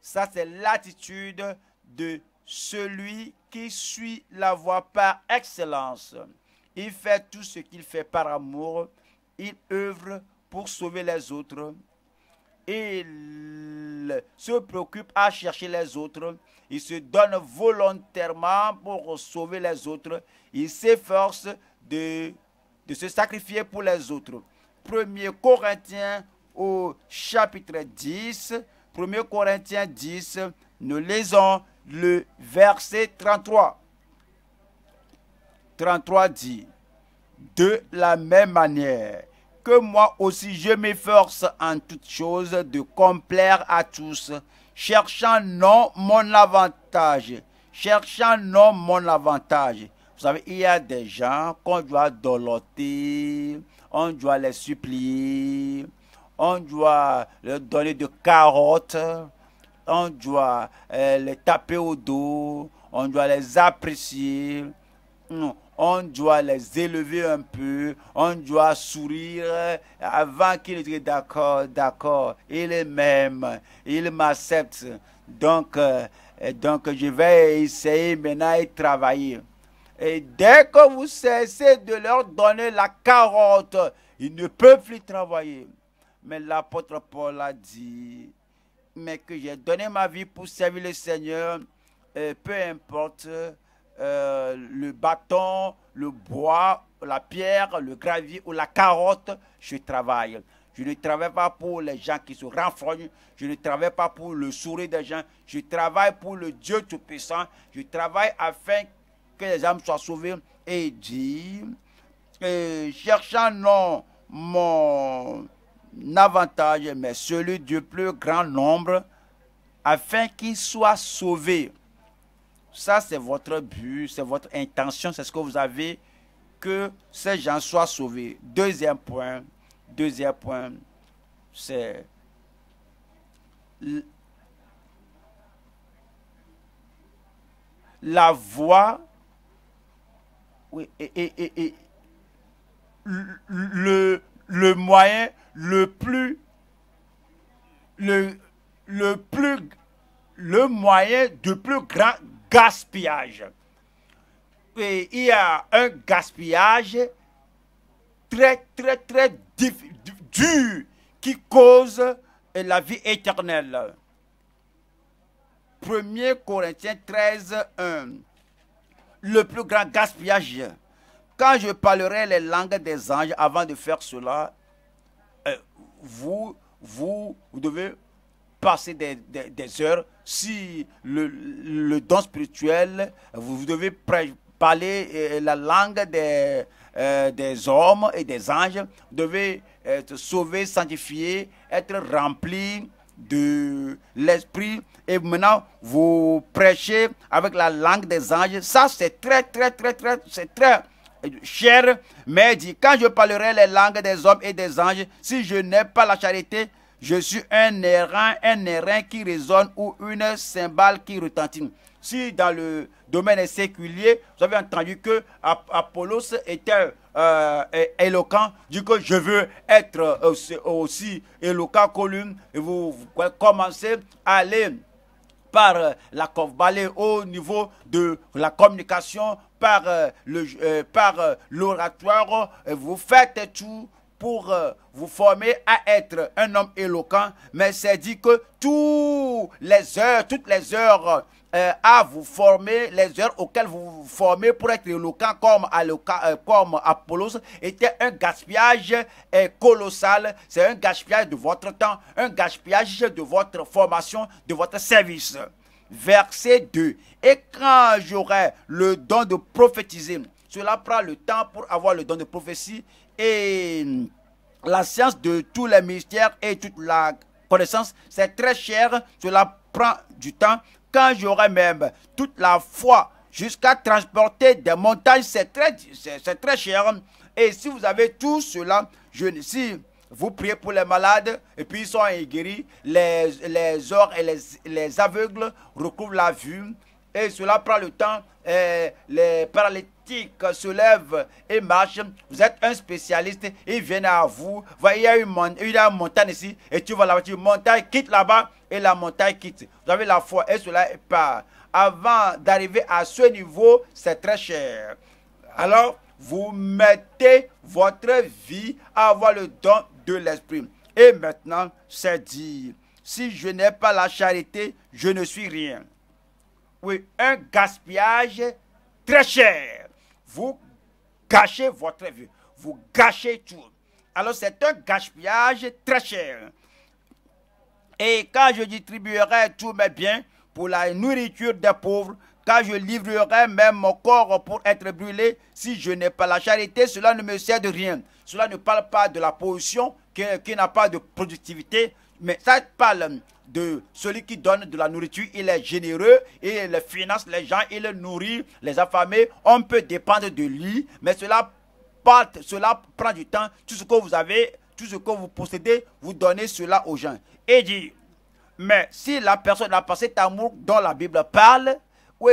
Ça, c'est l'attitude de celui qui suit la voie par excellence. Il fait tout ce qu'il fait par amour. Il œuvre pour sauver les autres. Il se préoccupe à chercher les autres. Il se donne volontairement pour sauver les autres il s'efforce de, de se sacrifier pour les autres. 1 Corinthiens au chapitre 10, 1 Corinthiens 10, nous lisons le verset 33. 33 dit, De la même manière que moi aussi je m'efforce en toutes choses de complaire à tous, cherchant non mon avantage, cherchant non mon avantage, vous savez, il y a des gens qu'on doit doloter, on doit les supplier, on doit leur donner de carottes, on doit euh, les taper au dos, on doit les apprécier, on doit les élever un peu, on doit sourire avant qu'ils disent d'accord, d'accord, il est même, il m'accepte. Donc, euh, donc, je vais essayer maintenant de travailler. Et dès que vous cessez de leur donner la carotte, ils ne peuvent plus travailler. Mais l'apôtre Paul a dit, mais que j'ai donné ma vie pour servir le Seigneur, peu importe euh, le bâton, le bois, la pierre, le gravier ou la carotte, je travaille. Je ne travaille pas pour les gens qui se renfrognent. Je ne travaille pas pour le sourire des gens. Je travaille pour le Dieu Tout-Puissant. Je travaille afin que les âmes soient sauvées, et dit, cherchant non mon avantage, mais celui du plus grand nombre, afin qu'ils soient sauvés. Ça, c'est votre but, c'est votre intention, c'est ce que vous avez, que ces gens soient sauvés. Deuxième point, deuxième point, c'est la voie et, et, le, le moyen le plus le, plus le moyen de plus grand gaspillage. il y a un gaspillage très très très dur qui cause la vie éternelle. 1 Corinthiens 13, 1 le plus grand gaspillage. Quand je parlerai les langues des anges, avant de faire cela, euh, vous, vous, devez passer des, heures si le, don spirituel, vous, devez parler euh, la langue des, euh, des hommes et des anges, vous devez être sauvé, sanctifié, être rempli de l'esprit, et maintenant vous prêchez avec la langue des anges. Ça, c'est très, très, très, très, c'est très cher. Mais il dit, quand je parlerai les langues des hommes et des anges, si je n'ai pas la charité, je suis un errant, un errant qui résonne ou une cymbale qui retentit. Si dans le domaine séculier, vous avez entendu que Apollos était euh, éloquent, du coup je veux être euh, aussi, éloquent que lui, vous, vous, commencez à aller par euh, la Kovbalé au niveau de la communication, par euh, le euh, par l'oratoire. Vous faites tout pour vous former à être un homme éloquent, mais c'est dit que toutes les heures, toutes les heures euh, à vous former, les heures auxquelles vous vous formez pour être éloquent comme, euh, comme Apollos était un gaspillage euh, colossal. C'est un gaspillage de votre temps, un gaspillage de votre formation, de votre service. Verset 2. Et quand j'aurai le don de prophétiser, cela prend le temps pour avoir le don de prophétie et la science de tous les mystères et toute la connaissance, c'est très cher, cela prend du temps quand j'aurai même toute la foi jusqu'à transporter des montagnes, c'est très, très cher. Et si vous avez tout cela, je, ne si vous priez pour les malades et puis ils sont guéris, les, les ors et les, aveugles recouvrent la vue. Et cela prend le temps. Et les paralytiques se lèvent et marchent. Vous êtes un spécialiste. Ils viennent à vous. Voyez, il y a une, montagne ici. Et tu vas la montagne, quitte là-bas et la montagne quitte. Vous avez la foi et cela part. Avant d'arriver à ce niveau, c'est très cher. Alors, vous mettez votre vie à avoir le don de l'esprit. Et maintenant, c'est dire, si je n'ai pas la charité, je ne suis rien. Oui, un gaspillage très cher. Vous gâchez votre vie. Vous gâchez tout. Alors c'est un gaspillage très cher. Et quand je distribuerai tous mes biens pour la nourriture des pauvres, quand je livrerai même mon corps pour être brûlé, si je n'ai pas la charité, cela ne me sert de rien. Cela ne parle pas de la pollution qui, n'a pas de productivité, mais ça parle de celui qui donne de la nourriture, il est généreux, il finance les gens, il nourrit les affamés. On peut dépendre de lui, mais cela, cela prend du temps. Tout ce que vous avez, tout ce que vous possédez, vous donnez cela aux gens. Et dit, mais si la personne n'a pas cet amour dont la Bible parle, oui,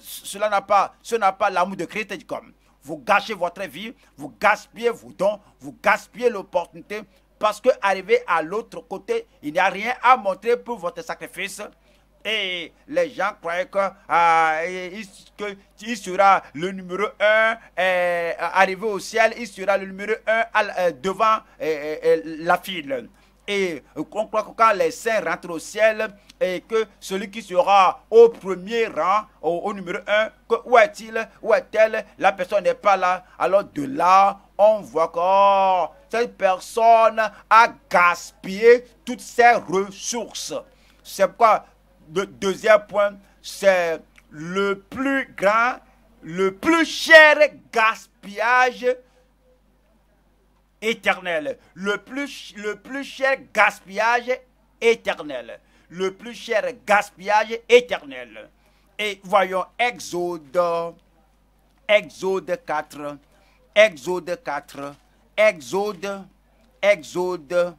cela n'a pas, ce n'a pas l'amour de Christ comme. Vous gâchez votre vie, vous gaspillez vos dons, vous gaspillez l'opportunité, parce que arrivé à l'autre côté, il n'y a rien à montrer pour votre sacrifice. Et les gens croyaient que, ah, que sera le numéro un, arrivé au ciel, il sera le numéro un euh, devant la file. Et on croit que quand les saints rentrent au ciel, et que celui qui sera au premier rang, au, numéro un, où est-il, où est-elle, la personne n'est pas là. Alors de là, on voit que oh, cette personne a gaspillé toutes ses ressources. C'est pourquoi le deuxième point, c'est le plus grand, le plus cher gaspillage éternel. Le plus, le plus cher gaspillage éternel. Le plus cher gaspillage éternel. Et voyons Exode, Exode 4, Exode 4, Exode, Exode,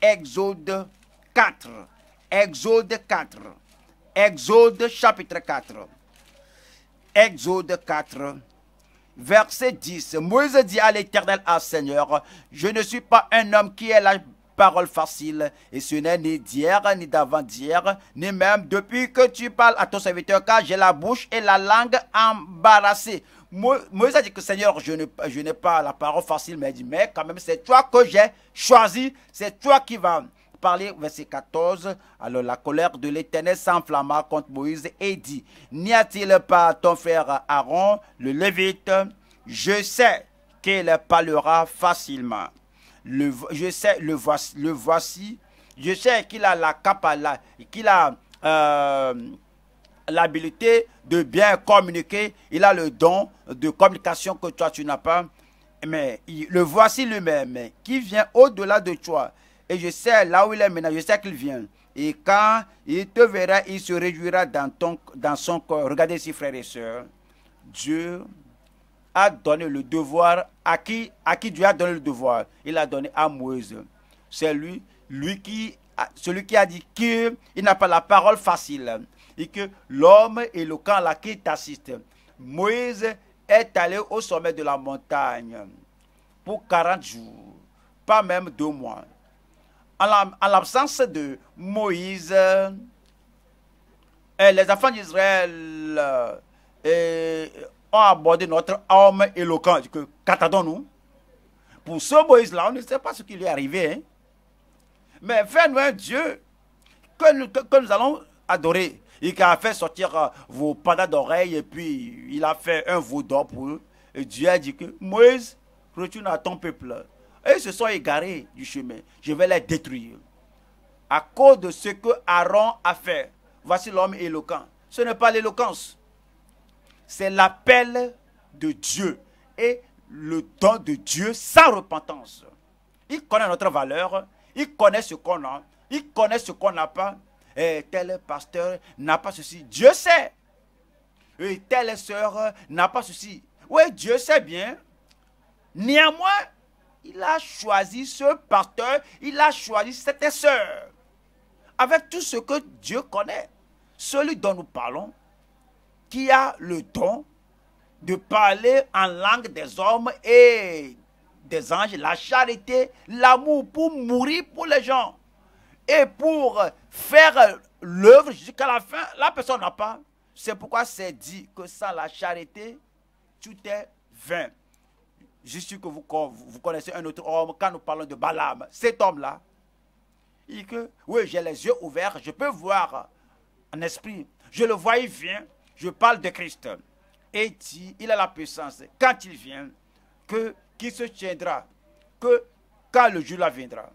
Exode 4, Exode 4, Exode chapitre 4, Exode 4, verset 10. Moïse dit à l'Éternel, à Seigneur, je ne suis pas un homme qui ait la parole facile, et ce n'est ni d'hier, ni d'avant-hier, ni même depuis que tu parles à ton serviteur, car j'ai la bouche et la langue embarrassées. Moïse a dit que Seigneur, je n'ai je pas la parole facile, mais il dit, mais quand même, c'est toi que j'ai choisi, c'est toi qui vas parler, verset 14. Alors la colère de l'Éternel s'enflamma contre Moïse et dit, N'y a-t-il pas ton frère Aaron, le Lévite Je sais qu'il parlera facilement. Le, je sais, le voici, Je sais qu'il a la capacité, qu'il a euh, l'habilité de bien communiquer. Il a le don de communication que toi tu n'as pas. Mais le voici lui-même qui vient au-delà de toi et je sais là où il est maintenant, je sais qu'il vient. Et quand il te verra, il se réjouira dans, ton, dans son corps. Regardez ici, frères et sœurs. Dieu a donné le devoir à qui, à qui Dieu a donné le devoir. Il a donné à Moïse. C'est lui, lui qui, celui qui a dit qu'il n'a pas la parole facile et que l'homme le camp là qui t'assiste. Moïse est allé au sommet de la montagne pour 40 jours, pas même deux mois en l'absence de Moïse, euh, les enfants d'Israël euh, ont abordé notre homme éloquent. Que nous Pour ce Moïse-là, on ne sait pas ce qui lui est arrivé. Hein. Mais fais-nous un Dieu que, nous allons adorer. Il a fait sortir euh, vos pandas d'oreilles et puis il a fait un veau pour eux. Et Dieu a dit que Moïse, retourne à ton peuple. Et ils se sont égarés du chemin. Je vais les détruire. À cause de ce que Aaron a fait. Voici l'homme éloquent. Ce n'est pas l'éloquence. C'est l'appel de Dieu et le don de Dieu sans repentance. Il connaît notre valeur. Il connaît ce qu'on a. Il connaît ce qu'on n'a pas. Et eh, tel pasteur n'a pas ceci. Dieu sait. Et telle sœur n'a pas ceci. Oui, Dieu sait bien. Néanmoins, il a choisi ce pasteur, il a choisi cette sœur. Avec tout ce que Dieu connaît, celui dont nous parlons, qui a le don de parler en langue des hommes et des anges, la charité, l'amour pour mourir pour les gens et pour faire l'œuvre jusqu'à la fin, la personne n'a pas. C'est pourquoi c'est dit que sans la charité, tout est vain. Je suis que vous, vous connaissez un autre homme, quand nous parlons de Balaam, cet homme-là, il que, oui, j'ai les yeux ouverts, je peux voir en esprit. Je le vois, il vient, je parle de Christ. Et il a la puissance, quand il vient, que qui se tiendra, que quand le jour viendra.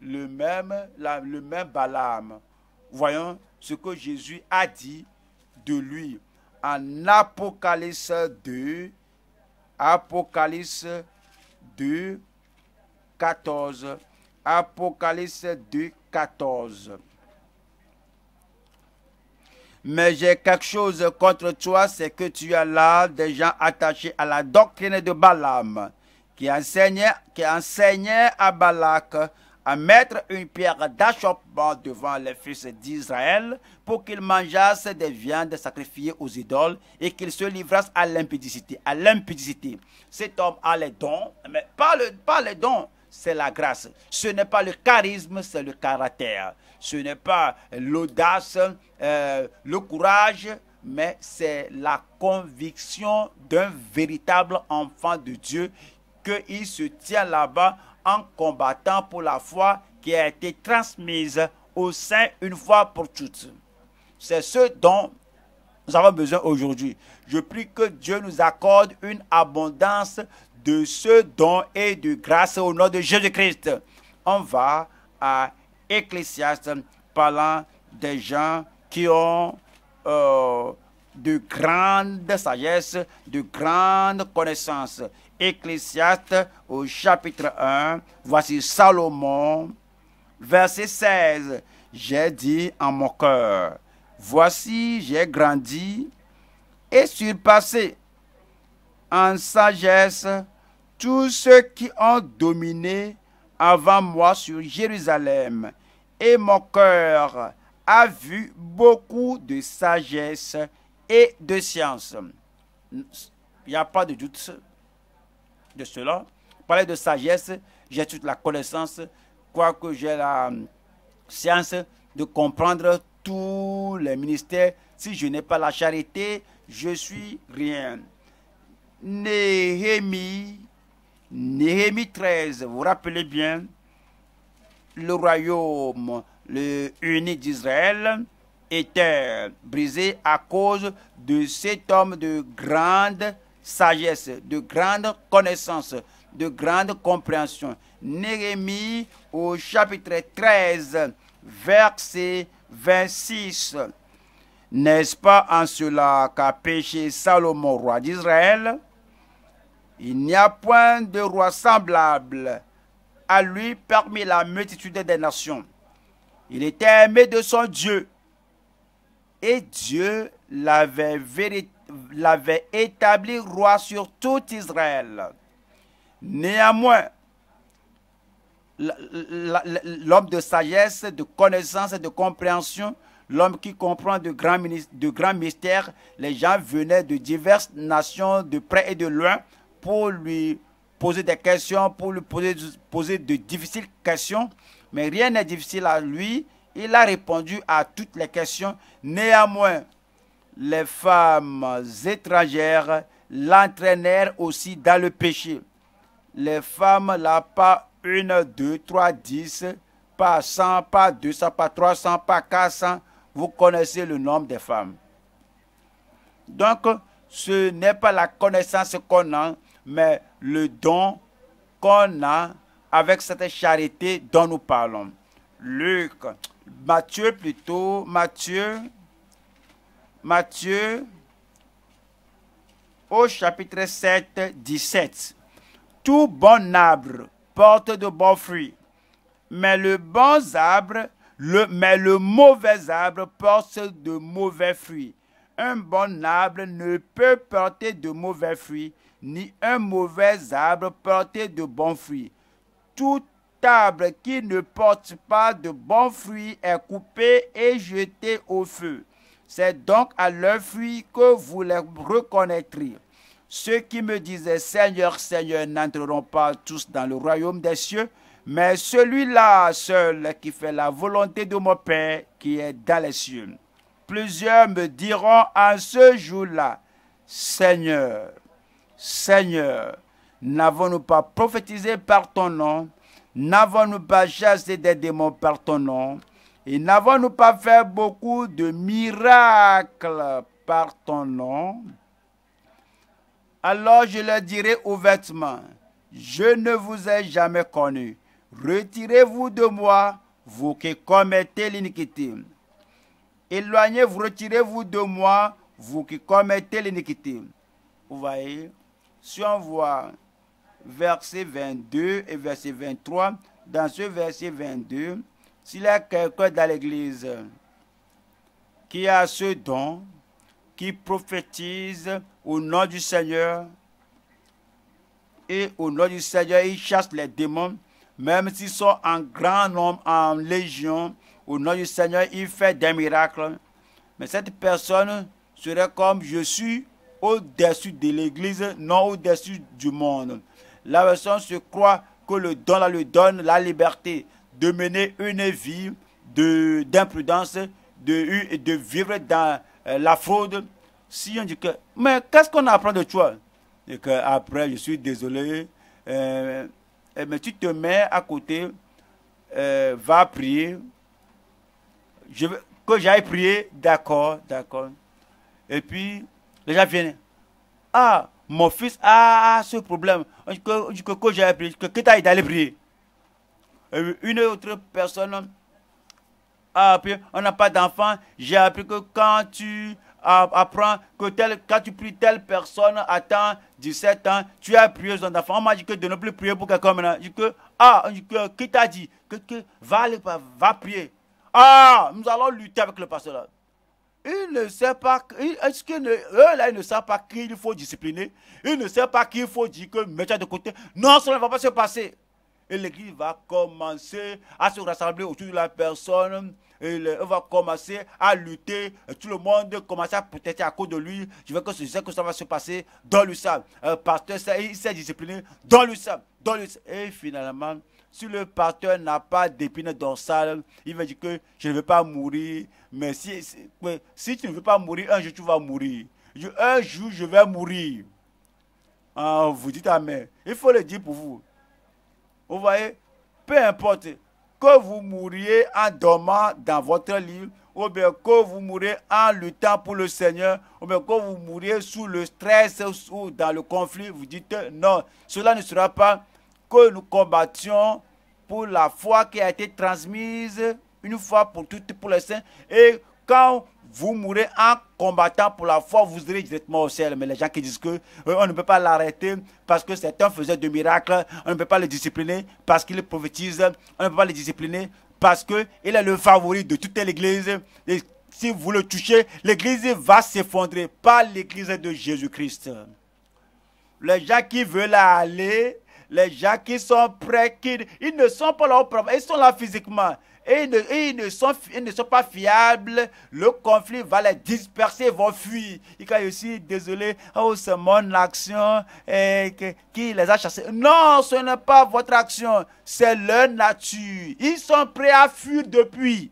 Le même, le même Balaam, voyons ce que Jésus a dit de lui en Apocalypse 2, Apocalypse 2, 14. Apocalypse 2, 14. Mais j'ai quelque chose contre toi, c'est que tu as là des gens attachés à la doctrine de Balaam, qui enseignait, qui enseignait à Balak à mettre une pierre d'achoppement devant les fils d'Israël pour qu'ils mangeassent des viandes sacrifiées aux idoles et qu'ils se livrassent à l'impédicité. À l'impudicité. Cet homme a les dons, mais pas, le, pas les dons, c'est la grâce. Ce n'est pas le charisme, c'est le caractère. Ce n'est pas l'audace, euh, le courage, mais c'est la conviction d'un véritable enfant de Dieu qu'il se tient là-bas combattant pour la foi qui a été transmise au sein une fois pour toutes. C'est ce dont nous avons besoin aujourd'hui. Je prie que Dieu nous accorde une abondance de ce don et de grâce au nom de Jésus-Christ. On va à Ecclésiaste parlant des gens qui ont euh, de grandes sagesse, de grandes connaissances. Ecclesiastes au chapitre 1, voici Salomon, verset 16. J'ai dit en mon cœur, voici j'ai grandi et surpassé en sagesse tous ceux qui ont dominé avant moi sur Jérusalem, et mon cœur a vu beaucoup de sagesse et de science. Il n'y a pas de doute de cela. Parler de sagesse, j'ai toute la connaissance, quoique j'ai la hum, science de comprendre tous les ministères. Si je n'ai pas la charité, je suis rien. Néhémie, Néhémie 13, vous rappelez bien, le royaume le uni d'Israël était brisé à cause de cet homme de grande sagesse, de grande connaissance, de grande compréhension. Néhémie au chapitre 13, verset 26. N'est-ce pas en cela qu'a péché Salomon, roi d'Israël Il n'y a point de roi semblable à lui parmi la multitude des nations. Il était aimé de son Dieu. Et Dieu l'avait véritablement l'avait établi roi sur tout Israël. Néanmoins, l'homme de sagesse, de connaissance et de compréhension, l'homme qui comprend de grands, de grands mystères, les gens venaient de diverses nations, de près et de loin, pour lui poser des questions, pour lui poser, poser de difficiles questions. Mais rien n'est difficile à lui. Il a répondu à toutes les questions. Néanmoins, les femmes étrangères l'entraînèrent aussi dans le péché. Les femmes là, pas une, deux, trois, dix, pas cent, pas cents, pas cents, pas cents. Vous connaissez le nombre des femmes. Donc, ce n'est pas la connaissance qu'on a, mais le don qu'on a avec cette charité dont nous parlons. Luc, Matthieu plutôt, Matthieu Matthieu au chapitre 7, 17. Tout bon arbre porte de bons fruits, mais le bon arbre, mais le mauvais arbre porte de mauvais fruits. Un bon arbre ne peut porter de mauvais fruits, ni un mauvais arbre porter de bons fruits. Tout arbre qui ne porte pas de bons fruits est coupé et jeté au feu. C'est donc à leur fuite que vous les reconnaîtrez. Ceux qui me disaient Seigneur, Seigneur n'entreront pas tous dans le royaume des cieux, mais celui-là seul qui fait la volonté de mon Père qui est dans les cieux. Plusieurs me diront en ce jour-là, Seigneur, Seigneur, n'avons-nous pas prophétisé par ton nom N'avons-nous pas chassé des démons par ton nom et n'avons-nous pas fait beaucoup de miracles par ton nom Alors je leur dirai ouvertement, je ne vous ai jamais connu. Retirez-vous de moi, vous qui commettez l'iniquité. Éloignez-vous, retirez-vous de moi, vous qui commettez l'iniquité. Vous voyez, si on voit verset 22 et verset 23, dans ce verset 22, s'il y a quelqu'un dans l'Église qui a ce don, qui prophétise au nom du Seigneur, et au nom du Seigneur, il chasse les démons, même s'ils sont en grand nombre, en légion, au nom du Seigneur, il fait des miracles. Mais cette personne serait comme je suis au-dessus de l'Église, non au-dessus du monde. La personne se croit que le don lui donne la liberté de mener une vie d'imprudence, de, de, vivre dans euh, la fraude. Si on dit que, mais qu'est-ce qu'on apprend de toi Et que après, je suis désolé, euh, mais tu te mets à côté, euh, va prier. que j'aille prier, d'accord, d'accord. Et puis, les gens viennent. Ah, mon fils a ce problème. que, que, j'aille prier, que, d'aller prier. Euh, une autre personne a appris, on n'a pas d'enfant, j'ai appris que quand tu apprends que tel, quand tu pries telle personne à 17 ans, tu as prié son enfant. On m'a dit que de ne plus prier pour quelqu'un maintenant. Je dis que, ah, qui t'a dit que, que va, va prier. Ah, nous allons lutter avec le pasteur là. Il ne sait pas, est-ce qu'il ne, là, ils ne savent pas qui il faut discipliner. Ils ne savent pas qui il faut dire que mets de côté. Non, ça ne va pas se passer. Et l'Église va commencer à se rassembler autour de la personne. Et va commencer à lutter. Tout le monde commence à être à cause de lui. Je veux que je sais que ça va se passer dans le sable. Euh, un pasteur, il s'est discipliné dans le sable. Dans le Et finalement, si le pasteur n'a pas d'épine dorsale, il va dire que je ne veux pas mourir. Mais si, si, tu ne veux pas mourir, un jour tu vas mourir. un jour je vais mourir. Ah, vous dites Amen. Il faut le dire pour vous. Vous voyez, peu importe que vous mouriez en dormant dans votre lit, ou bien que vous mouriez en luttant pour le Seigneur, ou bien que vous mouriez sous le stress ou dans le conflit, vous dites non, cela ne sera pas que nous combattions pour la foi qui a été transmise une fois pour toutes pour les saints. Et quand vous mourrez en combattant pour la foi, vous irez directement au ciel. Mais les gens qui disent que euh, on ne peut pas l'arrêter parce que certains faisaient de miracles, on ne peut pas le discipliner parce qu'il prophétise, on ne peut pas le discipliner parce qu'il est le favori de toute l'église. si vous le touchez, l'église va s'effondrer, par l'église de Jésus-Christ. Les gens qui veulent aller, les gens qui sont prêts, ils ne sont pas là au problème, ils sont là physiquement et ils, ne, sont, ne sont pas fiables, le conflit va les disperser, vont fuir. Il y aussi désolé, oh, c'est mon action eh, qui les a chassés. Non, ce n'est pas votre action, c'est leur nature. Ils sont prêts à fuir depuis.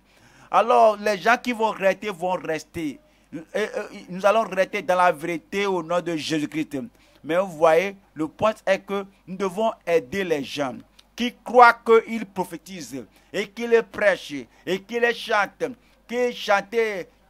Alors, les gens qui vont rester vont rester. nous eh, eh, allons rester dans la vérité au nom de Jésus-Christ. Mais vous voyez, le point est que nous devons aider les gens qui croient qu'ils prophétisent et qu'ils prêchent et qu'ils chantent, qu'ils chantent,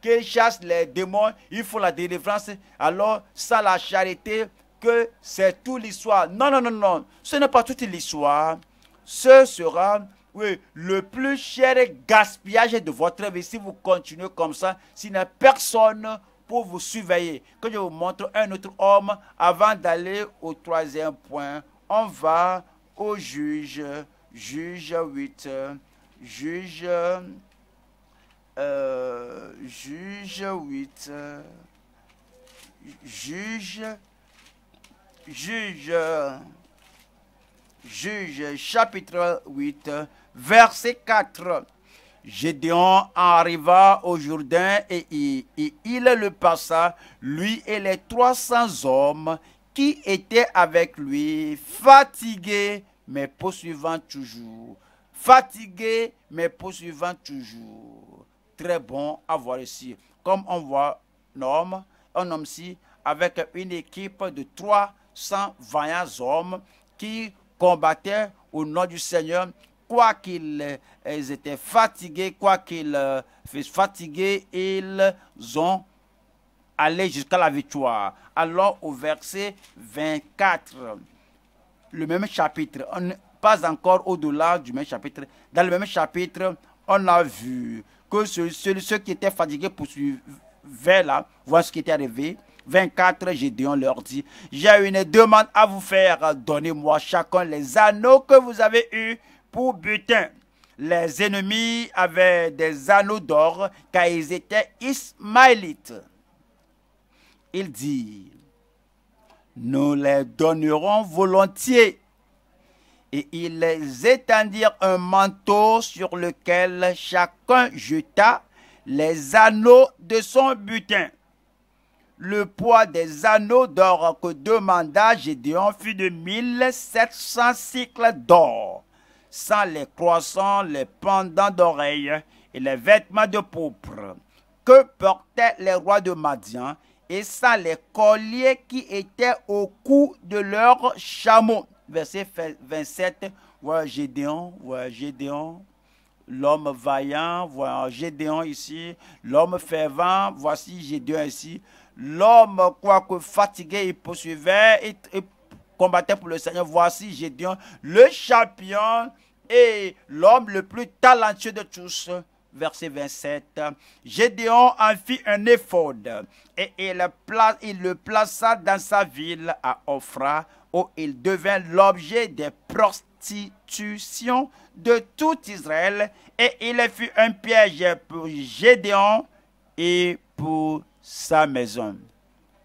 qu'ils chassent les démons, il font la délivrance, alors ça la charité, que c'est toute l'histoire. Non, non, non, non, ce n'est pas toute l'histoire. Ce sera oui, le plus cher gaspillage de votre vie si vous continuez comme ça, s'il n'y a personne pour vous surveiller. Que je vous montre un autre homme avant d'aller au troisième point. On va au juge, juge 8, juge, euh, juge 8, juge, juge, juge chapitre 8, verset 4. Gédéon arriva au Jourdain et il, et il le passa, lui et les 300 hommes qui était avec lui, fatigué, mais poursuivant toujours. Fatigué, mais poursuivant toujours. Très bon à voir ici. Comme on voit un homme, un homme ci avec une équipe de 300 vaillants hommes qui combattaient au nom du Seigneur, quoi qu'ils euh, étaient fatigués, quoi qu'ils euh, fussent fatigués, ils ont aller jusqu'à la victoire. Alors au verset 24, le même chapitre, on, pas encore au-delà du même chapitre, dans le même chapitre, on a vu que ceux, qui étaient fatigués poursuivaient là, voir ce qui était arrivé. 24, on leur dit, j'ai une demande à vous faire, donnez-moi chacun les anneaux que vous avez eus pour butin. Les ennemis avaient des anneaux d'or car ils étaient ismaélites. Ils dirent, nous les donnerons volontiers. Et ils les étendirent un manteau sur lequel chacun jeta les anneaux de son butin. Le poids des anneaux d'or que demanda Gédéon fut de 1700 cycles d'or, sans les croissants, les pendants d'oreilles et les vêtements de pourpre que portaient les rois de Madian et ça, les colliers qui étaient au cou de leur chameau. Verset 27, voilà Gédéon, voilà Gédéon, l'homme vaillant, voilà Gédéon ici, l'homme fervent, voici Gédéon ici. L'homme, quoique fatigué, il poursuivait, et combattait pour le Seigneur. Voici Gédéon, le champion et l'homme le plus talentueux de tous verset 27. Gédéon en fit un effort et il, le plaça dans sa ville à Ophra où il devint l'objet des prostitutions de tout Israël et il fut un piège pour Gédéon et pour sa maison.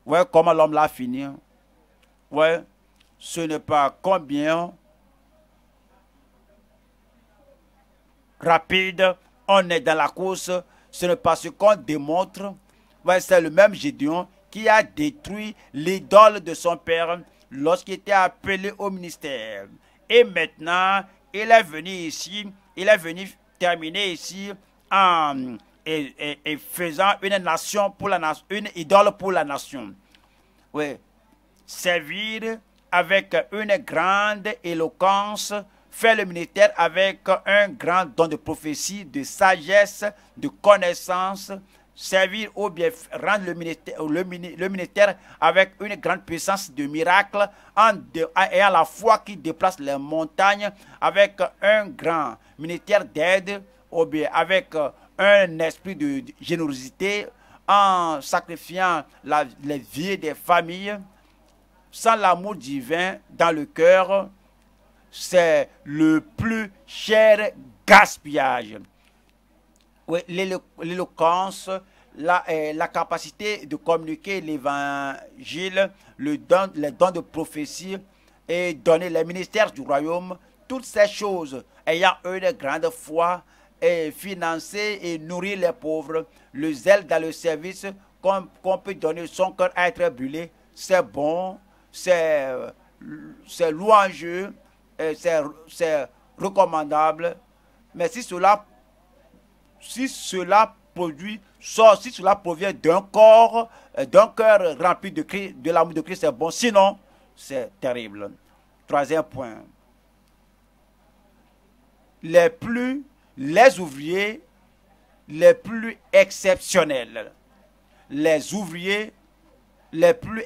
Ouais, comment l'homme l'a fini. Hein? Ouais, ce n'est pas combien rapide on est dans la course, ce n'est pas ce qu'on démontre. c'est le même Gédéon qui a détruit l'idole de son père lorsqu'il était appelé au ministère. Et maintenant, il est venu ici, il est venu terminer ici en et, faisant une nation pour la nation, une idole pour la nation. Oui, servir avec une grande éloquence faire le ministère avec un grand don de prophétie, de sagesse, de connaissance, servir au bien, rendre le ministère le, le avec une grande puissance de miracle, en ayant la foi qui déplace les montagnes, avec un grand ministère d'aide, au bien, avec un esprit de, générosité, en sacrifiant la, les vies des familles, sans l'amour divin dans le cœur, c'est le plus cher gaspillage. Oui, l'éloquence, euh, la, capacité de communiquer l'évangile, le don, les dons de prophétie et donner les ministères du royaume, toutes ces choses ayant une grandes foi et financer et nourrir les pauvres, le zèle dans le service qu'on peut donner, son cœur à être brûlé, c'est bon, c'est louangeux, euh, c'est recommandable, mais si cela, si cela produit, si cela provient d'un corps, euh, d'un cœur rempli de, de l'amour de Christ, c'est bon. Sinon, c'est terrible. Troisième point. Les plus, les ouvriers les plus exceptionnels. Les ouvriers les plus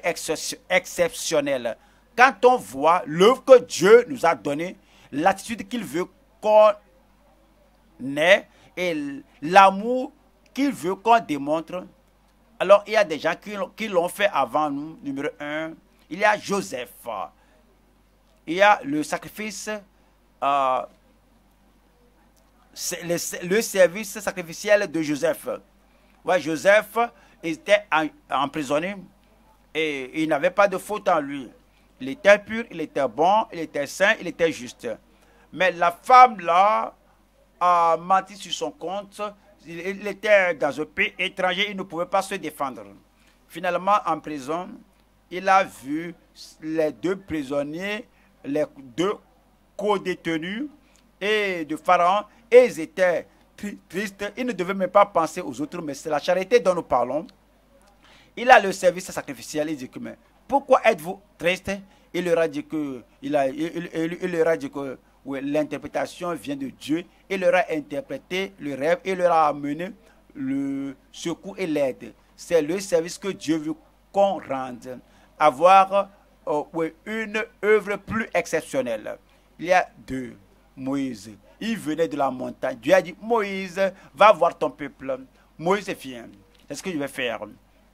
exceptionnels quand on voit l'œuvre que Dieu nous a donnée, l'attitude qu'il veut qu'on ait et l'amour qu'il veut qu'on démontre, alors il y a des gens qui, l'ont fait avant nous, numéro un. Il y a Joseph. Il y a le sacrifice, euh, le, service sacrificiel de Joseph. Ouais, Joseph était emprisonné et il n'avait pas de faute en lui. Il était pur, il était bon, il était saint, il était juste. Mais la femme là a menti sur son compte. Il, était dans un pays étranger, il ne pouvait pas se défendre. Finalement, en prison, il a vu les deux prisonniers, les deux co-détenus et de Pharaon, et ils étaient tristes. Ils ne devaient même pas penser aux autres, mais c'est la charité dont nous parlons. Il a le service sacrificiel, il dit que, pourquoi êtes-vous triste Il leur a dit que leur a dit que l'interprétation vient de Dieu. Il leur a interprété le rêve. et leur a amené le secours et l'aide. C'est le service que Dieu veut qu'on rende. Avoir euh, une œuvre plus exceptionnelle. Il y a deux. Moïse, il venait de la montagne. Dieu a dit, Moïse, va voir ton peuple. Moïse vient. quest ce que je vais faire.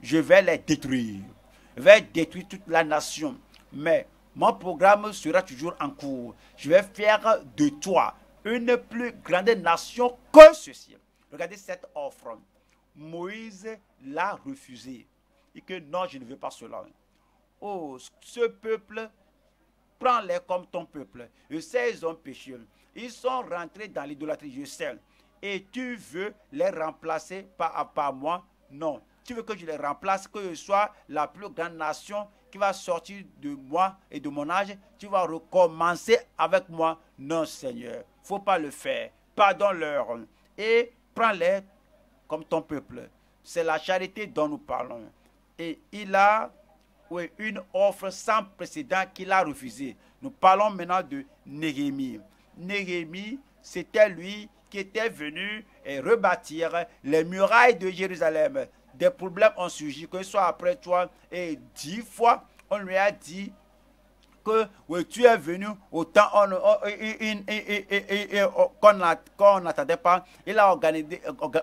Je vais les détruire vais détruire toute la nation. Mais mon programme sera toujours en cours. Je vais faire de toi une plus grande nation que ceci. Regardez cette offre. Moïse l'a refusée. Et que non, je ne veux pas cela. Oh, ce peuple, prends-les comme ton peuple. Je sais, ils ont péché. Ils sont rentrés dans l'idolâtrie, je sais. Et tu veux les remplacer par, par moi? Non tu veux que je les remplace, que je sois la plus grande nation qui va sortir de moi et de mon âge. Tu vas recommencer avec moi. Non, Seigneur, faut pas le faire. Pardonne-leur et prends-les comme ton peuple. C'est la charité dont nous parlons. Et il a une offre sans précédent qu'il a refusée. Nous parlons maintenant de Néhémie. Néhémie, c'était lui qui était venu et rebâtir les murailles de Jérusalem des problèmes ont surgi, que ce soit après toi et dix fois, on lui a dit que oui, tu es venu autant on, qu'on n'attendait pas. Il a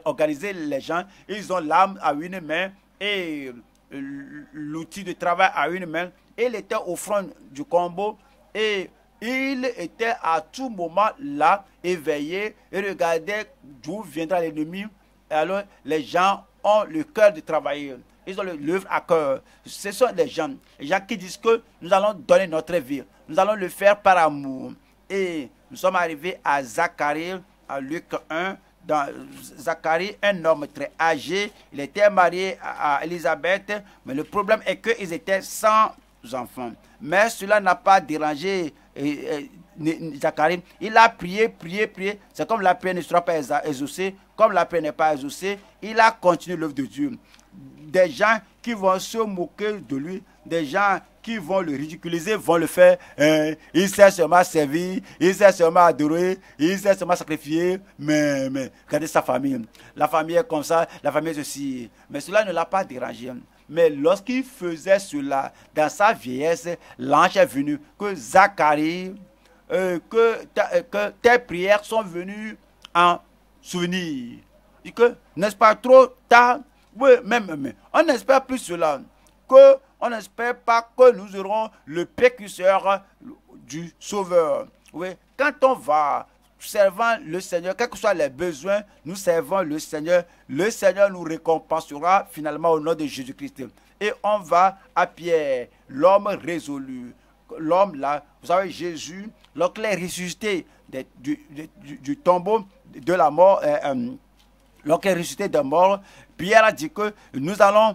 organisé, les gens. Ils ont l'âme à une main et l'outil de travail à une main. Il était au front du combo et il était à tout moment là, éveillé et regardait d'où viendra l'ennemi. Alors les gens ont le cœur de travailler. Ils ont l'œuvre à cœur. Ce sont des gens, les gens qui disent que nous allons donner notre vie. Nous allons le faire par amour. Et nous sommes arrivés à Zacharie, à Luc 1. Dans Zacharie, un homme très âgé, il était marié à elisabeth mais le problème est qu'ils étaient sans enfants. Mais cela n'a pas dérangé Zacharie, il a prié, prié, prié. C'est comme la prière ne sera pas exaucée, comme la prière n'est pas exaucée, il a continué l'œuvre de Dieu. Des gens qui vont se moquer de lui, des gens qui vont le ridiculiser vont le faire. Hein. il s'est seulement servi, il s'est seulement adoré, il s'est seulement sacrifié. Mais, mais, regardez sa famille. La famille est comme ça, la famille est aussi. Mais cela ne l'a pas dérangé. Mais lorsqu'il faisait cela dans sa vieillesse, l'ange est venu que Zacharie euh, que, euh, que, tes prières sont venues en souvenir. Et que, n'est-ce pas, trop tard, oui, même, mais on n'espère plus cela que on n'espère pas que nous aurons le précurseur du Sauveur. Oui, quand on va servant le Seigneur, quels que soient les besoins, nous servons le Seigneur. Le Seigneur nous récompensera finalement au nom de Jésus-Christ. Et on va à Pierre, l'homme résolu. L'homme là, vous savez, Jésus Lorsqu'il est ressuscité du, tombeau de la mort, euh, euh est ressuscité de mort, Pierre a dit que nous allons,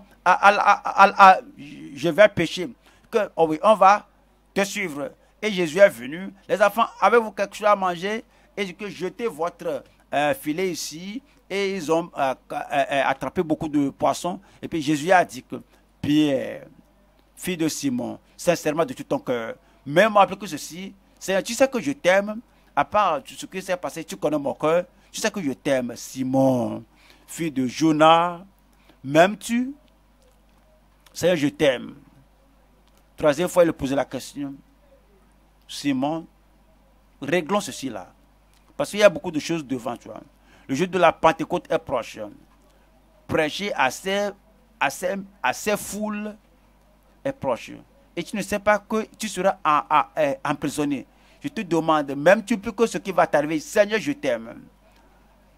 je vais pécher, que oh oui, on va te suivre. Et Jésus est venu. Les enfants, avez-vous quelque chose à manger Et que jetez votre euh, filet ici. Et ils ont euh, attrapé beaucoup de poissons. Et puis Jésus a dit que Pierre, fille de Simon, sincèrement de tout ton cœur, même après que ceci, Seigneur, tu sais que je t'aime. À part ce qui s'est passé, tu connais mon cœur. Tu sais que je t'aime, Simon, fils de Jonah, M'aimes-tu Seigneur, je t'aime. Troisième fois, il posait la question. Simon, réglons ceci là. Parce qu'il y a beaucoup de choses devant toi. Le jour de la Pentecôte est proche. Prêcher à ces, à à ces foules est proche et tu ne sais pas que tu seras euh, emprisonné. Je te demande, même tu peux que ce qui va t'arriver, Seigneur, je t'aime.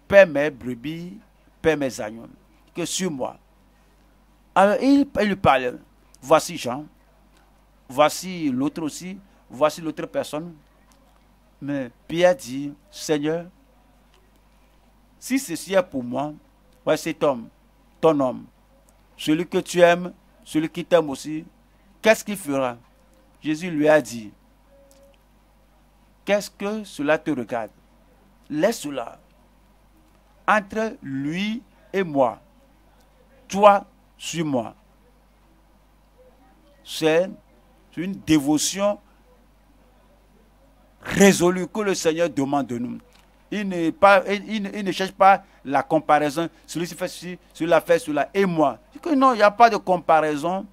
Paix mes brebis, paix mes agneaux, que sur moi. Alors il, lui parle. Voici Jean, voici l'autre aussi, voici l'autre personne. Mais Pierre dit, Seigneur, si ceci est pour moi, voici cet homme, ton homme, celui que tu aimes, celui qui t'aime aussi, Qu'est-ce qu'il fera Jésus lui a dit, qu'est-ce que cela te regarde Laisse cela. Entre lui et moi, toi, suis-moi. C'est une dévotion résolue que le Seigneur demande de nous. Il ne, cherche pas la comparaison. Celui-ci fait ceci, celui-là fait cela, et moi. Que non, il n'y a pas de comparaison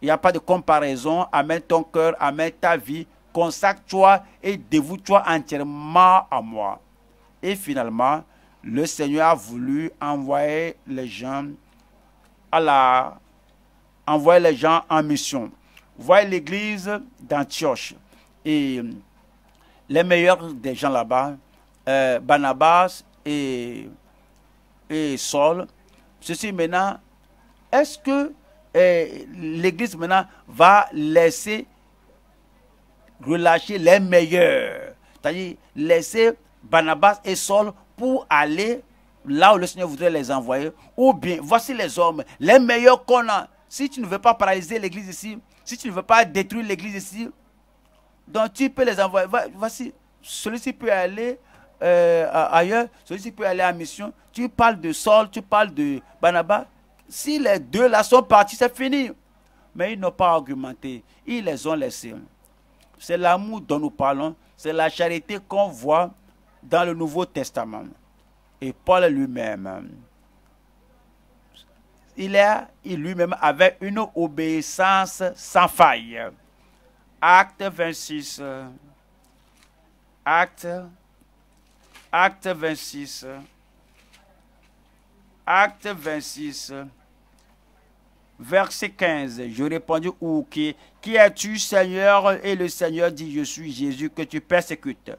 il n'y a pas de comparaison. Amène ton cœur, amène ta vie, consacre-toi et dévoue-toi entièrement à moi. Et finalement, le Seigneur a voulu envoyer les gens à la envoyer les gens en mission. Voyez l'église d'Antioche et euh, les meilleurs des gens là-bas, euh, Banabas et, et Saul. Ceci maintenant, est-ce que l'Église maintenant va laisser relâcher les meilleurs. C'est-à-dire laisser Barnabas et Saul pour aller là où le Seigneur voudrait les envoyer. Ou bien, voici les hommes, les meilleurs qu'on a. Si tu ne veux pas paralyser l'Église ici, si tu ne veux pas détruire l'Église ici, donc tu peux les envoyer. Voici, celui-ci peut aller euh, ailleurs, celui-ci peut aller à mission. Tu parles de Saul, tu parles de Barnabas si les deux là sont partis, c'est fini. Mais ils n'ont pas argumenté. Ils les ont laissés. C'est l'amour dont nous parlons. C'est la charité qu'on voit dans le Nouveau Testament. Et Paul lui-même, il est lui-même avait une obéissance sans faille. Acte 26. Acte. Acte 26. Acte 26. Verset 15, je répondis OK, qui es-tu Seigneur Et le Seigneur dit, je suis Jésus que tu persécutes.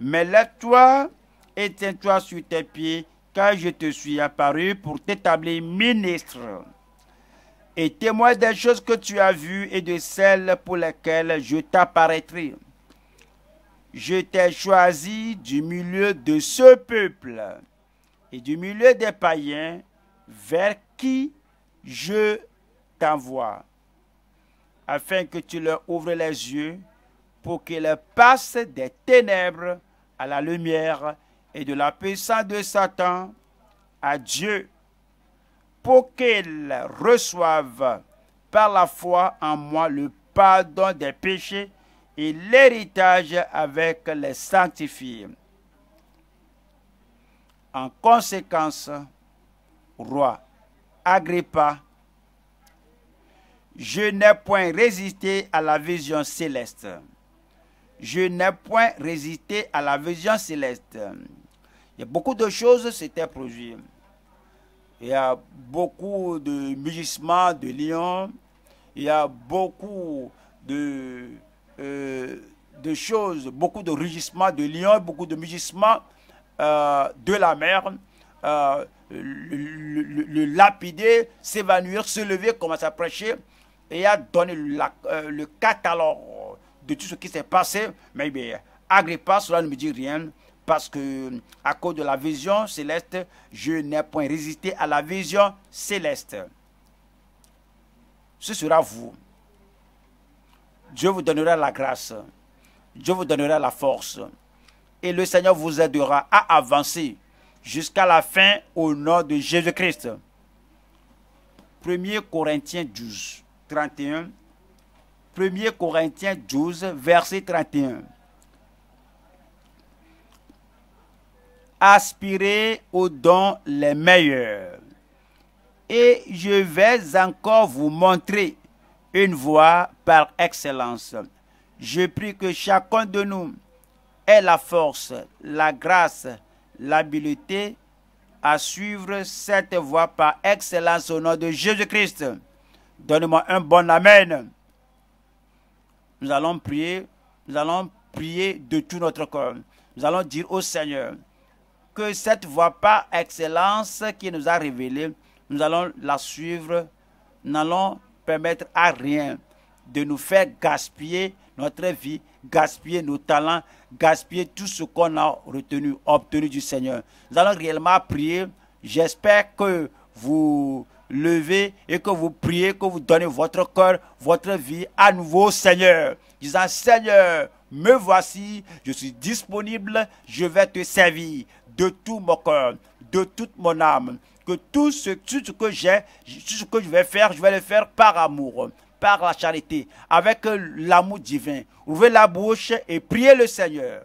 Mais lève-toi, tiens toi sur tes pieds, car je te suis apparu pour t'établir ministre et témoin des choses que tu as vues et de celles pour lesquelles je t'apparaîtrai. Je t'ai choisi du milieu de ce peuple et du milieu des païens vers qui je ta afin que tu leur ouvres les yeux pour qu'ils passent des ténèbres à la lumière et de la puissance de Satan à Dieu, pour qu'ils reçoivent par la foi en moi le pardon des péchés et l'héritage avec les sanctifiés. En conséquence, roi Agrippa je n'ai point résisté à la vision céleste. Je n'ai point résisté à la vision céleste. Il a beaucoup de choses s'étaient produites. Il y a beaucoup de mugissements de lions. Il y a beaucoup de, euh, de choses, beaucoup de rugissements de lions, beaucoup de mugissements euh, de la mer. Euh, le, le lapider, s'évanouir, se lever, commencer à prêcher et a donné euh, le catalogue de tout ce qui s'est passé. Mais bien, Agrippa, cela ne me dit rien parce que à cause de la vision céleste, je n'ai point résisté à la vision céleste. Ce sera vous. Dieu vous donnera la grâce. Dieu vous donnera la force. Et le Seigneur vous aidera à avancer jusqu'à la fin au nom de Jésus-Christ. 1 Corinthiens 12. 31, 1 Corinthiens 12, verset 31. Aspirez aux dons les meilleurs. Et je vais encore vous montrer une voie par excellence. Je prie que chacun de nous ait la force, la grâce, l'habileté à suivre cette voie par excellence au nom de Jésus-Christ donnez moi un bon Amen. Nous allons prier, nous allons prier de tout notre corps. Nous allons dire au Seigneur que cette voie par excellence qui nous a révélée, nous allons la suivre, Nous n'allons permettre à rien de nous faire gaspiller notre vie, gaspiller nos talents, gaspiller tout ce qu'on a retenu, obtenu du Seigneur. Nous allons réellement prier. J'espère que vous levez et que vous priez, que vous donnez votre cœur, votre vie à nouveau Seigneur. Disant, Seigneur, me voici, je suis disponible, je vais te servir de tout mon cœur, de toute mon âme. Que tout ce, tout ce que j'ai, tout ce que je vais faire, je vais le faire par amour, par la charité, avec l'amour divin. Ouvrez la bouche et priez le Seigneur.